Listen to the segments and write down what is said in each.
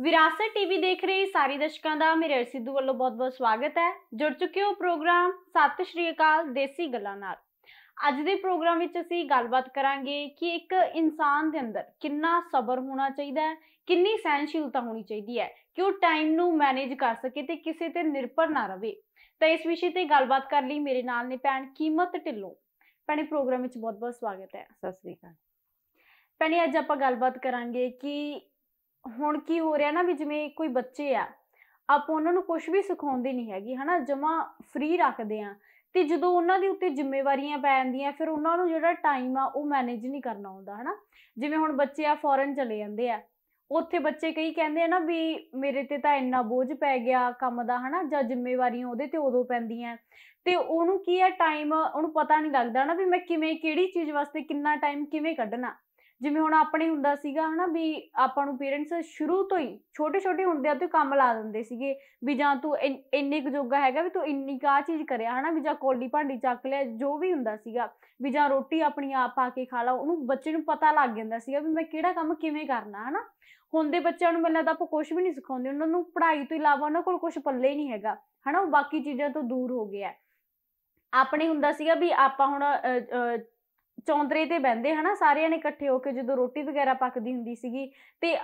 ਵਿਰਾਸਤ ਟੀਵੀ ਦੇਖ ਰਹੇ ਸਾਰੇ ਦਰਸ਼ਕਾਂ ਦਾ ਮੇਰੇ ਸਿੱਧੂ ਵੱਲੋਂ ਬਹੁਤ-ਬਹੁਤ ਸਵਾਗਤ ਹੈ ਜੁੜ ਚੁੱਕੇ ਹੋ ਪ੍ਰੋਗਰਾਮ ਸਤਿ ਸ਼੍ਰੀ ਅਕਾਲ ਦੇਸੀ ਗੱਲਾਂ ਨਾਲ ਅੱਜ ਦੇ ਪ੍ਰੋਗਰਾਮ ਵਿੱਚ ਅਸੀਂ ਗੱਲਬਾਤ ਕਰਾਂਗੇ ਕਿ ਇੱਕ ਇਨਸਾਨ ਦੇ ਅੰਦਰ ਕਿੰਨਾ ਸਬਰ ਹੋਣਾ ਚਾਹੀਦਾ ਹੈ ਕਿੰਨੀ ਸਹਿਨਸ਼ੀਲਤਾ ਹੋਣੀ ਚਾਹੀਦੀ ਹੈ ਕਿ ਉਹ ਟਾਈਮ ਨੂੰ ਮੈਨੇਜ ਕਰ ਸਕੇ ਤੇ ਕਿਸੇ ਤੇ ਨਿਰਭਰ ਨਾ ਰਹੇ ਤਾਂ ਇਸ ਵਿਸ਼ੇ ਤੇ ਗੱਲਬਾਤ ਕਰਨ ਲਈ ਮੇਰੇ ਨਾਲ ਨੇ ਭੈਣ ਕੀਮਤ ਢਿੱਲੋਂ ਭੈਣੇ ਪ੍ਰੋਗਰਾਮ ਵਿੱਚ ਬਹੁਤ-ਬਹੁਤ ਸਵਾਗਤ ਹੈ ਸਤਿ ਸ੍ਰੀ ਅਕਾਲ ਭੈਣੇ ਅੱਜ ਆਪਾਂ ਗੱਲਬਾਤ ਕਰਾਂਗੇ ਕਿ ਹੁਣ ਕੀ ਹੋ ਰਿਹਾ ਨਾ ਵੀ ਜਿਵੇਂ ਕੋਈ ਬੱਚੇ ਆ ਆਪਾਂ ਉਹਨਾਂ ਨੂੰ ਕੁਝ ਵੀ ਸਿਖਾਉਂਦੇ ਨਹੀਂ ਹੈਗੇ ਹਨਾ ਜਮਾ ਫ੍ਰੀ ਰੱਖਦੇ ਆ ਤੇ ਜਦੋਂ ਉਹਨਾਂ ਦੇ ਉੱਤੇ ਜ਼ਿੰਮੇਵਾਰੀਆਂ ਪੈ ਜਾਂਦੀਆਂ ਫਿਰ ਉਹਨਾਂ ਨੂੰ ਜਿਹੜਾ ਟਾਈਮ ਆ ਉਹ ਮੈਨੇਜ ਨਹੀਂ ਕਰਨਾ ਆਉਂਦਾ ਹਨਾ ਜਿਵੇਂ ਹੁਣ ਬੱਚੇ ਆ ਫੋਰਨ ਚਲੇ ਜਾਂਦੇ ਆ ਉੱਥੇ ਬੱਚੇ ਕਈ ਕਹਿੰਦੇ ਆ ਨਾ ਵੀ ਮੇਰੇ ਤੇ ਤਾਂ ਇੰਨਾ ਬੋਝ ਪੈ ਗਿਆ ਕੰਮ ਦਾ ਹਨਾ ਜਾਂ ਜ਼ਿੰਮੇਵਾਰੀਆਂ ਉਹਦੇ ਤੇ ਉਦੋਂ ਪੈਂਦੀਆਂ ਤੇ ਉਹਨੂੰ ਕੀ ਆ ਟਾਈਮ ਉਹਨੂੰ ਪਤਾ ਨਹੀਂ ਲੱਗਦਾ ਨਾ ਵੀ ਮੈਂ ਕਿਵੇਂ ਕਿਹੜੀ ਚੀਜ਼ ਵਾਸਤੇ ਕਿੰਨਾ ਟਾਈਮ ਕਿਵੇਂ ਕੱਢਣਾ ਜਿਵੇਂ ਹੁਣ ਆਪਣੇ ਹੁੰਦਾ ਸੀਗਾ ਹਨਾ ਵੀ ਆਪਾਂ ਨੂੰ ਪੇਰੈਂਟਸ ਸ਼ੁਰੂ ਤੋਂ ਹੀ ਛੋਟੇ ਛੋਟੇ ਹੁੰਦੇ ਆ ਤੇ ਕੰਮ ਲਾ ਦਿੰਦੇ ਸੀਗੇ ਵੀ ਜਾਂ ਤੂੰ ਇੰਨੇ ਕੁ ਜੋਗਾ ਹੈਗਾ ਵੀ ਤੂੰ ਇੰਨੀ ਕਾ ਚੀਜ਼ ਕਰਿਆ ਹਨਾ ਵੀ ਜਾਂ ਕੋਲੀ ਭਾਂਡੀ ਚੱਕ ਲਿਆ ਜੋ ਵੀ ਹੁੰਦਾ ਸੀਗਾ ਵੀ ਜਾਂ ਰੋਟੀ ਆਪਣੀ ਆਪ ਆ ਕੇ ਖਾ ਲਾ ਉਹਨੂੰ ਬੱਚੇ ਨੂੰ ਪਤਾ ਲੱਗ ਜਾਂਦਾ ਸੀਗਾ ਵੀ ਮੈਂ ਕਿਹੜਾ ਕੰਮ ਕਿਵੇਂ ਕਰਨਾ ਹਨਾ ਹੁਣ ਦੇ ਬੱਚਿਆਂ ਨੂੰ ਮੈਨੂੰ ਤਾਂ ਆਪਾਂ ਕੁਝ ਵੀ ਨਹੀਂ ਸਿਖਾਉਂਦੇ ਉਹਨਾਂ ਨੂੰ ਪੜ੍ਹਾਈ ਤੋਂ ਇਲਾਵਾ ਉਹਨਾਂ ਕੋਲ ਕੁਝ ਪੱਲੇ ਹੀ ਨਹੀਂ ਹੈਗਾ ਹਨਾ ਉਹ ਬਾਕੀ ਚੀਜ਼ਾਂ ਤੋਂ ਦੂਰ ਹੋ ਗਿਆ ਆਪਣੇ ਹੁੰਦਾ ਸੀਗਾ ਵੀ ਆਪਾਂ ਹੁਣ ਚੌਂਦਰੇ ਤੇ ਬੈੰਦੇ ਹਨਾ ਸਾਰਿਆਂ ਨੇ ਇਕੱਠੇ ਹੋ ਕੇ ਜਦੋਂ ਰੋਟੀ ਵਗੈਰਾ ਪੱਕਦੀ ਹੁੰਦੀ ਸੀਗੀ ਤੇ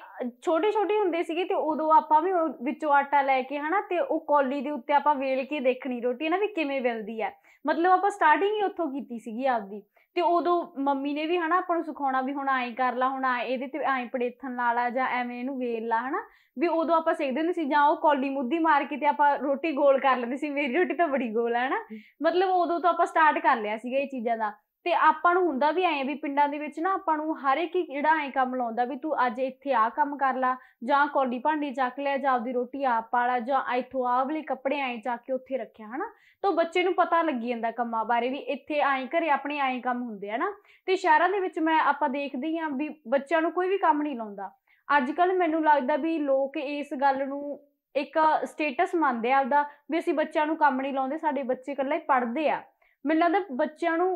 ਛੋਟੇ ਛੋਟੇ ਹੁੰਦੇ ਸੀਗੇ ਤੇ ਉਦੋਂ ਆਪਾਂ ਵੀ ਵਿੱਚੋਂ ਆਟਾ ਲੈ ਕੇ ਹਨਾ ਤੇ ਉਹ ਕੌਲੀ ਦੇ ਉੱਤੇ ਆਪਾਂ ਵੇਲ ਕੇ ਦੇਖਣੀ ਰੋਟੀ ਹਨਾ ਵੀ ਕਿਵੇਂ ਮਿਲਦੀ ਹੈ ਮਤਲਬ ਆਪਾਂ ਸਟਾਰਟਿੰਗ ਹੀ ਉੱਥੋਂ ਕੀਤੀ ਸੀਗੀ ਆਪਦੀ ਤੇ ਉਦੋਂ ਮੰਮੀ ਨੇ ਵੀ ਹਨਾ ਆਪਾਂ ਨੂੰ ਸਿਖਾਉਣਾ ਵੀ ਹੁਣ ਐਂ ਕਰ ਲਾ ਹੁਣ ਇਹਦੇ ਤੇ ਐਂ ਪੜੇਥਣ ਲਾ ਲਾ ਜਾਂ ਐਵੇਂ ਇਹਨੂੰ ਵੇਲ ਲਾ ਹਨਾ ਵੀ ਉਦੋਂ ਆਪਾਂ ਸਿੱਖਦੇ ਹੁੰਦੇ ਸੀ ਜਾਂ ਉਹ ਕੌਲੀ ਮੁੱਦੀ ਮਾਰ ਕੇ ਤੇ ਆਪਾਂ ਰੋਟੀ ਗੋਲ ਕਰ ਲੈਂਦੇ ਸੀ ਮੇਰੀ ਰੋਟੀ ਤਾਂ ਬੜੀ ਗੋਲ ਹੈ ਹਨਾ ਮਤਲਬ ਉਦੋਂ ਤੋਂ ਆਪਾਂ ਸਟਾਰਟ ਕਰ ਲਿਆ ਸੀਗਾ ਇਹ ਚੀਜ਼ਾਂ ਦਾ ਤੇ ਆਪਾਂ ਨੂੰ ਹੁੰਦਾ ਵੀ ਐ ਵੀ ਪਿੰਡਾਂ ਦੇ ਵਿੱਚ ਨਾ ਆਪਾਂ ਨੂੰ ਹਰ ਇੱਕ ਜਿਹੜਾ ਐ ਕੰਮ ਲਾਉਂਦਾ ਵੀ ਤੂੰ ਅੱਜ ਇੱਥੇ ਆ ਕੰਮ ਕਰ ਲਾ ਜਾਂ ਕੌਲੀ ਭਾਂਡੀ ਚੱਕ ਲੈ ਜਾਂ ਆਪਦੀ ਰੋਟੀ ਆਪ ਲੈ ਜਾਂ ਇੱਥੋਂ ਆ ਵਾਲੇ ਕੱਪੜੇ ਐ ਚੱਕ ਕੇ ਉੱਥੇ ਰੱਖਿਆ ਹਨਾ ਤਾਂ ਬੱਚੇ ਨੂੰ ਪਤਾ ਲੱਗੀ ਜਾਂਦਾ ਕੰਮਾਂ ਬਾਰੇ ਵੀ ਇੱਥੇ ਐ ਘਰੇ ਆਪਣੇ ਐ ਕੰਮ ਹੁੰਦੇ ਆ ਨਾ ਤੇ ਸ਼ਹਿਰਾਂ ਦੇ ਵਿੱਚ ਮੈਂ ਆਪਾਂ ਦੇਖਦੀ ਹਾਂ ਵੀ ਬੱਚਿਆਂ ਨੂੰ ਕੋਈ ਵੀ ਕੰਮ ਨਹੀਂ ਲਾਉਂਦਾ ਅੱਜ ਕੱਲ ਮੈਨੂੰ ਲੱਗਦਾ ਵੀ ਲੋਕ ਇਸ ਗੱਲ ਨੂੰ ਇੱਕ ਸਟੇਟਸ ਮੰਨਦੇ ਆ ਆਪਦਾ ਵੀ ਅਸੀਂ ਬੱਚਿਆਂ ਨੂੰ ਕੰਮ ਨਹੀਂ ਲਾਉਂਦੇ ਸਾਡੇ ਬੱਚੇ ਇਕੱਲੇ ਪੜ੍ਹਦੇ ਆ ਮੈਨੂੰ ਲੱਗਦਾ ਬੱਚਿਆਂ ਨੂੰ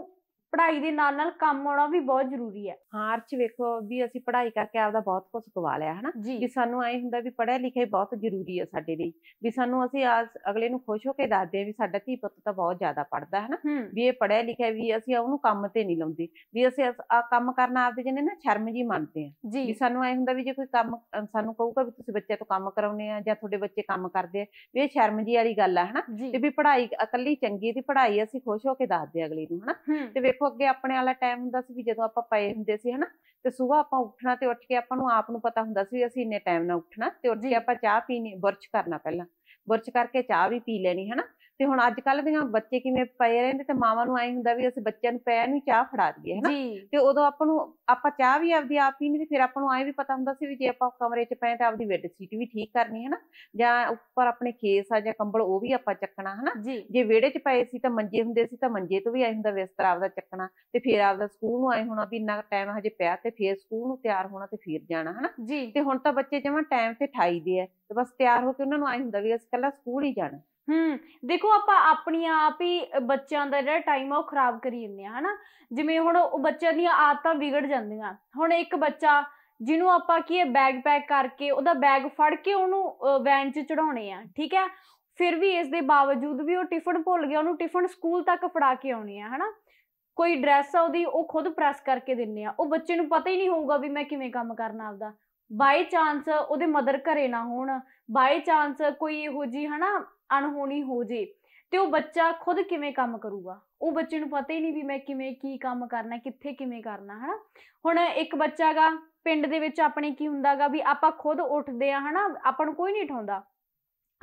ਪੜ੍ਹਾਈ ਦੇ ਨਾਲ ਨਾਲ ਕੰਮ ਆਉਣਾ ਵੀ ਬਹੁਤ ਜ਼ਰੂਰੀ ਹੈ ਹਾਂ ਅਰਚ ਵੇਖੋ ਵੀ ਅਸੀਂ ਪੜ੍ਹਾਈ ਕਰਕੇ ਆਪਦਾ ਬਹੁਤ ਕੁਝ ਕਵਾ ਲਿਆ ਹਨਾ ਵੀ ਸਾਨੂੰ ਐ ਹੁੰਦਾ ਵੀ ਪੜ੍ਹਿਆ ਲਿਖਿਆ ਬਹੁਤ ਜ਼ਰੂਰੀ ਹੈ ਸਾਡੇ ਲਈ ਵੀ ਸਾਨੂੰ ਅਸੀਂ ਅਗਲੇ ਨੂੰ ਖੁਸ਼ ਹੋ ਕੇ ਦੱਸਦੇ ਆ ਵੀ ਸਾਡਾ ਧੀ ਪੁੱਤ ਤਾਂ ਬਹੁਤ ਜ਼ਿਆਦਾ ਪੜ੍ਹਦਾ ਹੈ ਨਾ ਵੀ ਇਹ ਪੜ੍ਹਿਆ ਲਿਖਿਆ ਵੀ ਅਸੀਂ ਉਹਨੂੰ ਕੰਮ ਤੇ ਨਹੀਂ ਲਾਉਂਦੇ ਵੀ ਅਸੀਂ ਆ ਕੰਮ ਕਰਨਾ ਆਪਦੇ ਜਿਹਨੇ ਨਾ ਸ਼ਰਮ ਜੀ ਮੰਨਦੇ ਆ ਵੀ ਸਾਨੂੰ ਐ ਹੁੰਦਾ ਵੀ ਜੇ ਕੋਈ ਕੰਮ ਸਾਨੂੰ ਕਹੂਗਾ ਵੀ ਤੁਸੀਂ ਬੱਚੇ ਤੋਂ ਕੰਮ ਕਰਾਉਨੇ ਆ ਜਾਂ ਤੁਹਾਡੇ ਬੱਚੇ ਕੰਮ ਕਰਦੇ ਆ ਵੀ ਇਹ ਸ਼ਰਮ ਜੀ ਵਾਲੀ ਗੱਲ ਆ ਹਨਾ ਤੇ ਵੀ ਪੜ੍ਹਾਈ ਇਕੱਲੀ ਚੰਗੀ ਦੀ ਪੜ੍ਹਾਈ ਅਸੀਂ ਖੁਸ਼ ਹੋ ਕੇ ਦੱਸਦੇ ਅਗਲੇ ਨੂੰ ਹਨਾ ਤੇ ਵੇਖੋ ਦੇਖੋ ਅੱਗੇ ਆਪਣੇ ਵਾਲਾ ਟਾਈਮ ਹੁੰਦਾ ਸੀ ਵੀ ਜਦੋਂ ਆਪਾਂ ਪਏ ਹੁੰਦੇ ਸੀ ਹਨਾ ਤੇ ਸਵੇਰ ਆਪਾਂ ਉੱਠਣਾ ਤੇ ਉੱਠ ਕੇ ਆਪਾਂ ਨੂੰ ਆਪ ਨੂੰ ਪਤਾ ਹੁੰਦਾ ਸੀ ਅਸੀਂ ਇੰਨੇ ਟਾਈਮ ਨਾਲ ਉੱਠਣਾ ਤੇ ਉੱਠ ਕੇ ਆਪਾਂ ਚਾਹ ਪੀਣੀ ਬੁਰਸ਼ ਕਰਨਾ ਪਹਿਲਾਂ ਬੁਰਸ਼ ਕਰਕੇ ਚਾਹ ਵੀ ਪੀ ਲੈਣੀ ਹਨਾ ਤੇ ਹੁਣ ਅੱਜ ਕੱਲ ਦੀਆਂ ਬੱਚੇ ਕਿਵੇਂ ਪਏ ਰਹਿੰਦੇ ਤੇ ਮਾਵਾਂ ਨੂੰ ਐ ਹੁੰਦਾ ਵੀ ਅਸੀਂ ਬੱਚਿਆਂ ਨੂੰ ਪੈਰ ਨਹੀਂ ਚਾਹ ਫੜਾ ਦਈਏ ਹਨਾ ਤੇ ਉਦੋਂ ਆਪਾਂ ਨੂੰ ਆਪਾਂ ਚਾਹ ਵੀ ਆਪਦੀ ਆਪ ਹੀ ਨਹੀਂ ਤੇ ਫਿਰ ਆਪਾਂ ਨੂੰ ਆਏ ਵੀ ਪਤਾ ਹੁੰਦਾ ਸੀ ਵੀ ਜੇ ਆਪਾਂ ਕਮਰੇ 'ਚ ਪਏ ਤਾਂ ਆਪਦੀ ਬੈੱਡ ਸੀਟ ਵੀ ਠੀਕ ਕਰਨੀ ਹੈ ਨਾ ਜਾਂ ਉੱਪਰ ਆਪਣੇ ਖੇਸ ਆ ਜਾਂ ਕੰਬਲ ਉਹ ਵੀ ਆਪਾਂ ਚੱਕਣਾ ਹਨਾ ਜੇ ਵਿਹੜੇ 'ਚ ਪਏ ਸੀ ਤਾਂ ਮੰਜੇ ਹੁੰਦੇ ਸੀ ਤਾਂ ਮੰਜੇ ਤੋਂ ਵੀ ਆਏ ਹੁੰਦਾ ਬਿਸਤਰਾ ਆਪਦਾ ਚੱਕਣਾ ਤੇ ਫਿਰ ਆਪਦਾ ਸਕੂਲ ਨੂੰ ਐ ਹੋਣਾ ਵੀ ਇੰਨਾ ਟਾਈਮ ਹਜੇ ਪਿਆ ਤੇ ਫਿਰ ਸਕੂਲ ਨੂੰ ਤਿਆਰ ਹੋਣਾ ਤੇ ਫਿਰ ਜਾਣਾ ਹਨਾ ਤੇ ਹੁਣ ਤਾਂ ਬੱਚੇ ਜਮਾਂ ਟਾਈਮ ਤੇ ਠਾਈਦੇ ਆ ਤੇ ਬਸ ਤਿਆਰ ਹੋ ਕੇ ਉਹਨਾਂ ਨੂੰ ਐ ਹੁੰਦਾ ਵੀ ਅਸੀਂ ਕੱਲਾ ਸਕੂਲ ਹੀ ਜਾਣਾ ਹੂੰ ਦੇਖੋ ਆਪਾਂ ਆਪਣੀ ਆਪ ਹੀ ਬੱਚਿਆਂ ਦਾ ਜਿਹੜਾ ਟਾਈਮ ਆ ਉਹ ਖਰਾਬ ਕਰੀ ਜਾਂਦੇ ਆ ਹਨਾ ਜਿਵੇਂ ਹੁਣ ਉਹ ਬੱਚਿਆਂ ਦੀਆਂ ਆਦਤਾਂ ਵਿਗੜ ਜਾਂਦੀਆਂ ਹੁਣ ਇੱਕ ਬੱਚਾ ਜਿਹਨੂੰ ਆਪਾਂ ਕੀ ਹੈ ਬੈਗ ਪੈਕ ਕਰਕੇ ਉਹਦਾ ਬੈਗ ਫੜ ਕੇ ਉਹਨੂੰ ਵੈਨ 'ਚ ਚੜਾਉਣੇ ਆ ਠੀਕ ਹੈ ਫਿਰ ਵੀ ਇਸ ਦੇ ਬਾਵਜੂਦ ਵੀ ਉਹ ਟਿਫਨ ਭੁੱਲ ਗਿਆ ਉਹਨੂੰ ਟਿਫਨ ਸਕੂਲ ਤੱਕ ਫੜਾ ਕੇ ਆਉਣੀ ਆ ਹਨਾ ਕੋਈ ਡਰੈਸ ਆ ਉਹਦੀ ਉਹ ਖੁਦ ਪ੍ਰੈਸ ਕਰਕੇ ਦਿੰਨੇ ਆ ਉਹ ਬੱਚੇ ਨੂੰ ਪਤਾ ਹੀ ਨਹੀਂ ਹੋਊਗਾ ਵੀ ਮੈਂ ਕਿਵੇਂ ਕੰਮ ਕਰਨਾ ਆਪਦਾ ਬਾਈ ਚਾਂਸ ਉਹਦੇ ਮਦਰ ਘਰੇ ਨਾ ਹੋਣ ਬਾਈ ਚਾਂਸ ਕੋਈ ਇਹੋ ਜੀ ਹਨਾ ਅਣਹੋਣੀ ਹੋ ਜੇ ਤੇ ਉਹ ਬੱਚਾ ਖੁਦ ਕਿਵੇਂ ਕੰਮ ਕਰੂਗਾ ਉਹ ਬੱਚੇ ਨੂੰ ਪਤਾ ਹੀ ਨਹੀਂ ਵੀ ਮੈਂ ਕਿਵੇਂ ਕੀ ਕੰਮ ਕਰਨਾ ਕਿੱਥੇ ਕਿਵੇਂ ਕਰਨਾ ਹਨਾ ਹੁਣ ਇੱਕ ਬੱਚਾਗਾ ਪਿੰਡ ਦੇ ਵਿੱਚ ਆਪਣੇ ਕੀ ਹੁੰਦਾਗਾ ਵੀ ਆਪਾਂ ਖੁਦ ਉੱਠਦੇ ਆ ਹਨਾ ਆਪਾਂ ਨੂੰ ਕੋਈ ਨਹੀਂ ਉਠਾਉਂਦਾ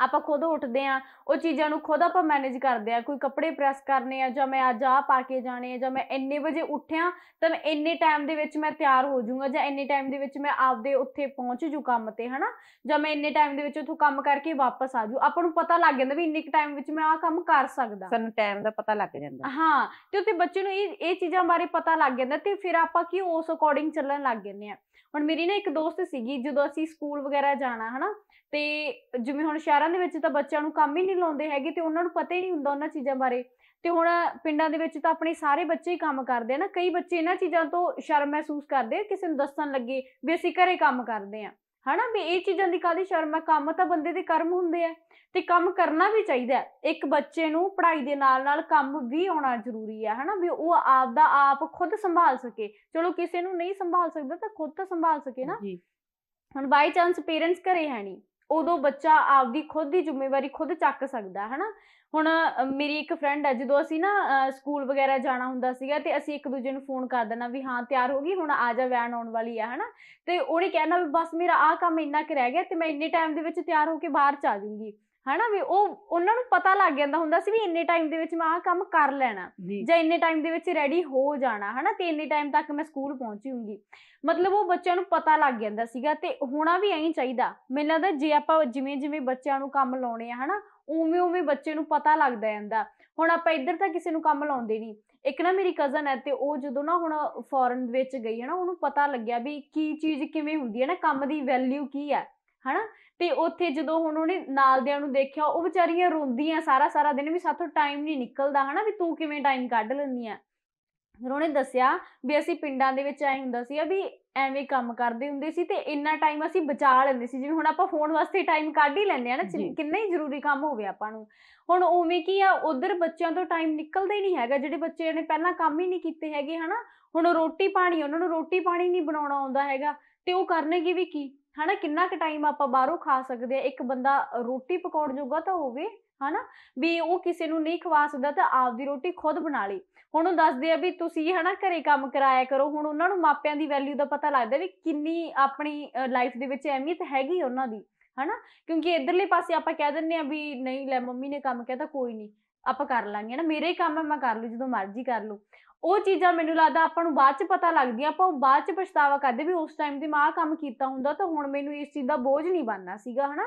ਆਪਾਂ ਖੁਦ ਉੱਠਦੇ ਆ ਉਹ ਚੀਜ਼ਾਂ ਨੂੰ ਖੁਦ ਆਪਾਂ ਮੈਨੇਜ ਕਰਦੇ ਆ ਕੋਈ ਕੱਪੜੇ ਪ੍ਰੈਸ ਕਰਨੇ ਆ ਜਾਂ ਮੈਂ ਅੱਜ ਆ ਪਾ ਕੇ ਜਾਣੇ ਆ ਜਾਂ ਮੈਂ ਇੰਨੇ ਵਜੇ ਉੱਠਿਆ ਤਾਂ ਮੈਂ ਇੰਨੇ ਟਾਈਮ ਦੇ ਵਿੱਚ ਮੈਂ ਤਿਆਰ ਹੋ ਜਾਊਂਗਾ ਜਾਂ ਇੰਨੇ ਟਾਈਮ ਦੇ ਵਿੱਚ ਮੈਂ ਆਪਦੇ ਉੱਥੇ ਪਹੁੰਚ ਜੂ ਕੰਮ ਤੇ ਹਨਾ ਜਾਂ ਮੈਂ ਇੰਨੇ ਟਾਈਮ ਦੇ ਵਿੱਚ ਉੱਥੋਂ ਕੰਮ ਕਰਕੇ ਵਾਪਸ ਆ ਜੂ ਆਪਾਂ ਨੂੰ ਪਤਾ ਲੱਗ ਜਾਂਦਾ ਵੀ ਇੰਨੇ ਟਾਈਮ ਵਿੱਚ ਮੈਂ ਆ ਕੰਮ ਕਰ ਸਕਦਾ ਸਾਨੂੰ ਟਾਈਮ ਦਾ ਪਤਾ ਲੱਗ ਜਾਂਦਾ ਹਾਂ ਤੇ ਉੱਥੇ ਬੱਚੇ ਨੂੰ ਇਹ ਇਹ ਚੀਜ਼ਾਂ ਬਾਰੇ ਪਤਾ ਲੱਗ ਜਾਂਦਾ ਤੇ ਫਿਰ ਆਪਾਂ ਕੀ ਉਸ ਅਕੋਰਡਿੰਗ ਚੱਲਣ ਲੱਗ ਜਾਂਦੇ ਆ ਹੁਣ ਮੇਰੀ ਨਾ ਇੱਕ ਦੋਸਤ ਸੀਗੀ ਜਦੋਂ ਅਸੀਂ ਸਕੂਲ ਵਗੈਰਾ ਜਾਣਾ ਹਨਾ ਤੇ ਜਿਵੇਂ ਹੁਣ ਸ਼ਹਿਰਾਂ ਦੇ ਵਿੱਚ ਤਾਂ ਬੱਚਿਆਂ ਨੂੰ ਕੰਮ ਹੀ ਨਹੀਂ ਲਾਉਂਦੇ ਹੈਗੇ ਤੇ ਉਹਨਾਂ ਨੂੰ ਪਤਾ ਹੀ ਨਹੀਂ ਹੁੰਦਾ ਉਹਨਾਂ ਚੀਜ਼ਾਂ ਬਾਰੇ ਤੇ ਹੁਣ ਪਿੰਡਾਂ ਦੇ ਵਿੱਚ ਤਾਂ ਆਪਣੇ ਸਾਰੇ ਬੱਚੇ ਹੀ ਕੰਮ ਕਰਦੇ ਆ ਨਾ ਕਈ ਬੱਚੇ ਇਹਨਾਂ ਚੀਜ਼ਾਂ ਤੋਂ ਸ਼ਰਮ ਮਹਿਸੂਸ ਕਰਦੇ ਆ ਕਿਸੇ ਨੂੰ ਦੱਸਣ ਲੱਗੇ ਵੀ ਅਸੀਂ ਘਰੇ ਕੰਮ ਕਰਦੇ ਆ ਹਨਾ ਵੀ ਇਹ ਚੀਜ਼ਾਂ ਦੀ ਕਾਦੀ ਸ਼ਰਮ ਆ ਕੰਮ ਤਾਂ ਬੰਦੇ ਦੇ ਕਰਮ ਹੁੰਦੇ ਆ ਤੇ ਕੰਮ ਕਰਨਾ ਵੀ ਚਾਹੀਦਾ ਇੱਕ ਬੱਚੇ ਨੂੰ ਪੜ੍ਹਾਈ ਦੇ ਨਾਲ ਨਾਲ ਕੰਮ ਵੀ ਆਉਣਾ ਜ਼ਰੂਰੀ ਆ ਹਨਾ ਵੀ ਉਹ ਆਪ ਦਾ ਆਪ ਖੁਦ ਸੰਭਾਲ ਸਕੇ ਚਲੋ ਕਿਸੇ ਨੂੰ ਨਹੀਂ ਸੰਭਾਲ ਸਕਦਾ ਤਾਂ ਖੁਦ ਤਾਂ ਸੰਭਾਲ ਸਕੇ ਨਾ ਜੀ ਹੁਣ ਬਾਈ ਚਾਂਸ ਪੇਰੈਂਟਸ ਘਰੇ ਹੈ ਨਹੀਂ ਉਦੋਂ ਬੱਚਾ ਆਪਦੀ ਖੁਦ ਦੀ ਜ਼ਿੰਮੇਵਾਰੀ ਖੁਦ ਚੱਕ ਸਕਦਾ ਹੈ ਹਨਾ ਹੁਣ ਮੇਰੀ ਇੱਕ ਫਰੈਂਡ ਹੈ ਜਦੋਂ ਅਸੀਂ ਨਾ ਸਕੂਲ ਵਗੈਰਾ ਜਾਣਾ ਹੁੰਦਾ ਸੀਗਾ ਤੇ ਅਸੀਂ ਇੱਕ ਦੂਜੇ ਨੂੰ ਫੋਨ ਕਰ ਦੇਣਾ ਵੀ ਹਾਂ ਤਿਆਰ ਹੋ ਗਈ ਹੁਣ ਆ ਜਾ ਵੈਨ ਆਉਣ ਵਾਲੀ ਆ ਹਨਾ ਤੇ ਉਹਨੇ ਕਹਿਣਾ ਵੀ ਬਸ ਮੇਰਾ ਆਹ ਕੰਮ ਇੰਨਾ ਕਿ ਰਹਿ ਗਿਆ ਤੇ ਮੈਂ ਇੰਨੇ ਟਾਈਮ ਦੇ ਵਿੱਚ ਤਿਆਰ ਹੋ ਕੇ ਬਾਹਰ ਚਾ ਜੂੰਗੀ ਹਨਾ ਵੀ ਉਹ ਉਹਨਾਂ ਨੂੰ ਪਤਾ ਲੱਗ ਜਾਂਦਾ ਹੁੰਦਾ ਸੀ ਵੀ ਇੰਨੇ ਟਾਈਮ ਦੇ ਵਿੱਚ ਮੈਂ ਆਹ ਕੰਮ ਕਰ ਲੈਣਾ ਜਾਂ ਇੰਨੇ ਟਾਈਮ ਦੇ ਵਿੱਚ ਰੈਡੀ ਹੋ ਜਾਣਾ ਹਨਾ ਤੇ ਇੰਨੇ ਟਾਈਮ ਤੱਕ ਮੈਂ ਸਕੂਲ ਹੂੰਗੀ ਮਤਲਬ ਉਹ ਬੱਚਿਆਂ ਨੂੰ ਪਤਾ ਲੱਗ ਜਾਂਦਾ ਸੀਗਾ ਤੇ ਹੋਣਾ ਵੀ ਐਂ ਚਾਹੀਦਾ ਮੈਨੂੰ ਲੱਗਦਾ ਜੇ ਆਪਾਂ ਜਿਵੇਂ ਜਿਵੇਂ ਬੱਚਿਆਂ ਨੂੰ ਕੰਮ ਲਾਉਣੇ ਆ ਹਨਾ ਉਵੇਂ ਉਵੇਂ ਬੱਚੇ ਨੂੰ ਪਤਾ ਲੱਗਦਾ ਜਾਂਦਾ ਹੁਣ ਆਪਾਂ ਇੱਧਰ ਤਾਂ ਕਿਸੇ ਨੂੰ ਕੰਮ ਲਾਉਂਦੇ ਨਹੀਂ ਇੱਕ ਨਾ ਮੇਰੀ ਕਜ਼ਨ ਹੈ ਤੇ ਉਹ ਜਦੋਂ ਨਾ ਹੁਣ ਫੋਰਨ ਵਿੱਚ ਗਈ ਹੈ ਨਾ ਉਹਨੂੰ ਪਤਾ ਲੱਗਿਆ ਵੀ ਕੀ ਚੀਜ਼ ਕਿਵੇਂ ਹੁੰਦੀ ਹੈ ਨਾ ਕੰਮ ਦੀ ਵੈਲਿਊ ਕੀ ਹੈ ਹਨਾ ਤੇ ਉੱਥੇ ਜਦੋਂ ਹੁਣ ਉਹਨੇ ਨਾਲਦਿਆਂ ਨੂੰ ਦੇਖਿਆ ਉਹ ਵਿਚਾਰੀਆਂ ਰੋਂਦੀਆਂ ਸਾਰਾ ਸਾਰਾ ਦਿਨ ਵੀ ਸਾਥੋਂ ਟਾਈਮ ਨਹੀਂ ਨਿਕਲਦਾ ਹਨਾ ਵੀ ਤੂੰ ਕਿਵੇਂ ਟਾਈਮ ਕੱਢ ਲੈਂਦੀ ਆ ਫਿਰ ਉਹਨੇ ਦੱਸਿਆ ਵੀ ਅਸੀਂ ਪਿੰਡਾਂ ਦੇ ਵਿੱਚ ਆਏ ਹੁੰਦਾ ਸੀ ਆ ਵੀ ਐਵੇਂ ਕੰਮ ਕਰਦੇ ਹੁੰਦੇ ਸੀ ਤੇ ਇੰਨਾ ਟਾਈਮ ਅਸੀਂ ਬਚਾ ਲੈਂਦੇ ਸੀ ਜਿਵੇਂ ਹੁਣ ਆਪਾਂ ਫੋਨ ਵਾਸਤੇ ਟਾਈਮ ਕੱਢ ਹੀ ਲੈਂਦੇ ਆ ਨਾ ਕਿੰਨਾ ਹੀ ਜ਼ਰੂਰੀ ਕੰਮ ਹੋਵੇ ਆਪਾਂ ਨੂੰ ਹੁਣ ਉਵੇਂ ਕੀ ਆ ਉਧਰ ਬੱਚਿਆਂ ਤੋਂ ਟਾਈਮ ਨਿਕਲਦਾ ਹੀ ਨਹੀਂ ਹੈਗਾ ਜਿਹੜੇ ਬੱਚੇ ਨੇ ਪਹਿਲਾਂ ਕੰਮ ਹੀ ਨਹੀਂ ਕੀਤੇ ਹੈਗੇ ਹਨਾ ਹੁਣ ਰੋਟੀ ਪਾਣੀ ਉਹਨਾਂ ਨੂੰ ਰੋਟੀ ਪਾਣੀ ਨਹੀਂ ਬਣਾਉਣਾ ਆਉਂਦਾ ਹੈਗਾ ਤੇ ਉਹ ਕਰਨਗੇ ਵੀ ਕੀ ਹਨਾ ਕਿੰਨਾ ਕੁ ਟਾਈਮ ਆਪਾਂ ਬਾਹਰੋਂ ਖਾ ਸਕਦੇ ਆ ਇੱਕ ਬੰਦਾ ਰੋਟੀ ਪਕਾਉਣ ਜੋਗਾ ਤਾਂ ਹੋਵੇ ਹਨਾ ਵੀ ਉਹ ਕਿਸੇ ਨੂੰ ਨਹੀਂ ਖਵਾ ਸਕਦਾ ਤਾਂ ਆਪਦੀ ਰੋਟੀ ਖੁਦ ਬਣਾ ਲਈ ਹੁਣ ਉਹ ਦੱਸਦੇ ਆ ਵੀ ਤੁਸੀਂ ਹਨਾ ਘਰੇ ਕੰਮ ਕਰਾਇਆ ਕਰੋ ਹੁਣ ਉਹਨਾਂ ਨੂੰ ਮਾਪਿਆਂ ਦੀ ਵੈਲਿਊ ਦਾ ਪਤਾ ਲੱਗਦਾ ਵੀ ਕਿੰਨੀ ਆਪਣੀ ਲਾਈਫ ਦੇ ਵਿੱਚ ਅਹਿਮੀਅਤ ਹੈਗੀ ਉਹਨਾਂ ਦੀ ਹਨਾ ਕਿਉਂਕਿ ਇਧਰਲੇ ਪਾਸੇ ਆਪਾਂ ਕਹਿ ਦਿੰਨੇ ਆ ਵੀ ਨਹੀਂ ਲੈ ਮੰਮੀ ਨੇ ਕੰਮ ਕਹਿਤਾ ਕੋਈ ਨਹੀਂ ਆਪਾਂ ਕਰ ਲਾਂਗੇ ਨਾ ਮੇਰੇ ਕੰਮ ਹੈ ਮੈਂ ਕਰ ਲੂ ਜਦੋਂ ਮਰਜ਼ੀ ਕਰ ਲੂ ਉਹ ਚੀਜ਼ਾਂ ਮੈਨੂੰ ਲੱਗਦਾ ਆਪਾਂ ਨੂੰ ਬਾਅਦ ਚ ਪਤਾ ਲੱਗਦੀਆਂ ਆਪਾਂ ਉਹ ਬਾਅਦ ਚ ਪਛਤਾਵਾ ਕਰਦੇ ਵੀ ਉਸ ਟਾਈਮ ਦੀ ਮਾਂ ਕੰਮ ਕੀਤਾ ਹੁੰਦਾ ਤਾਂ ਹੁਣ ਮੈਨੂੰ ਇਸ ਚੀਜ਼ ਦਾ ਬੋਝ ਨਹੀਂ ਬਣਨਾ ਸੀਗਾ ਹਨਾ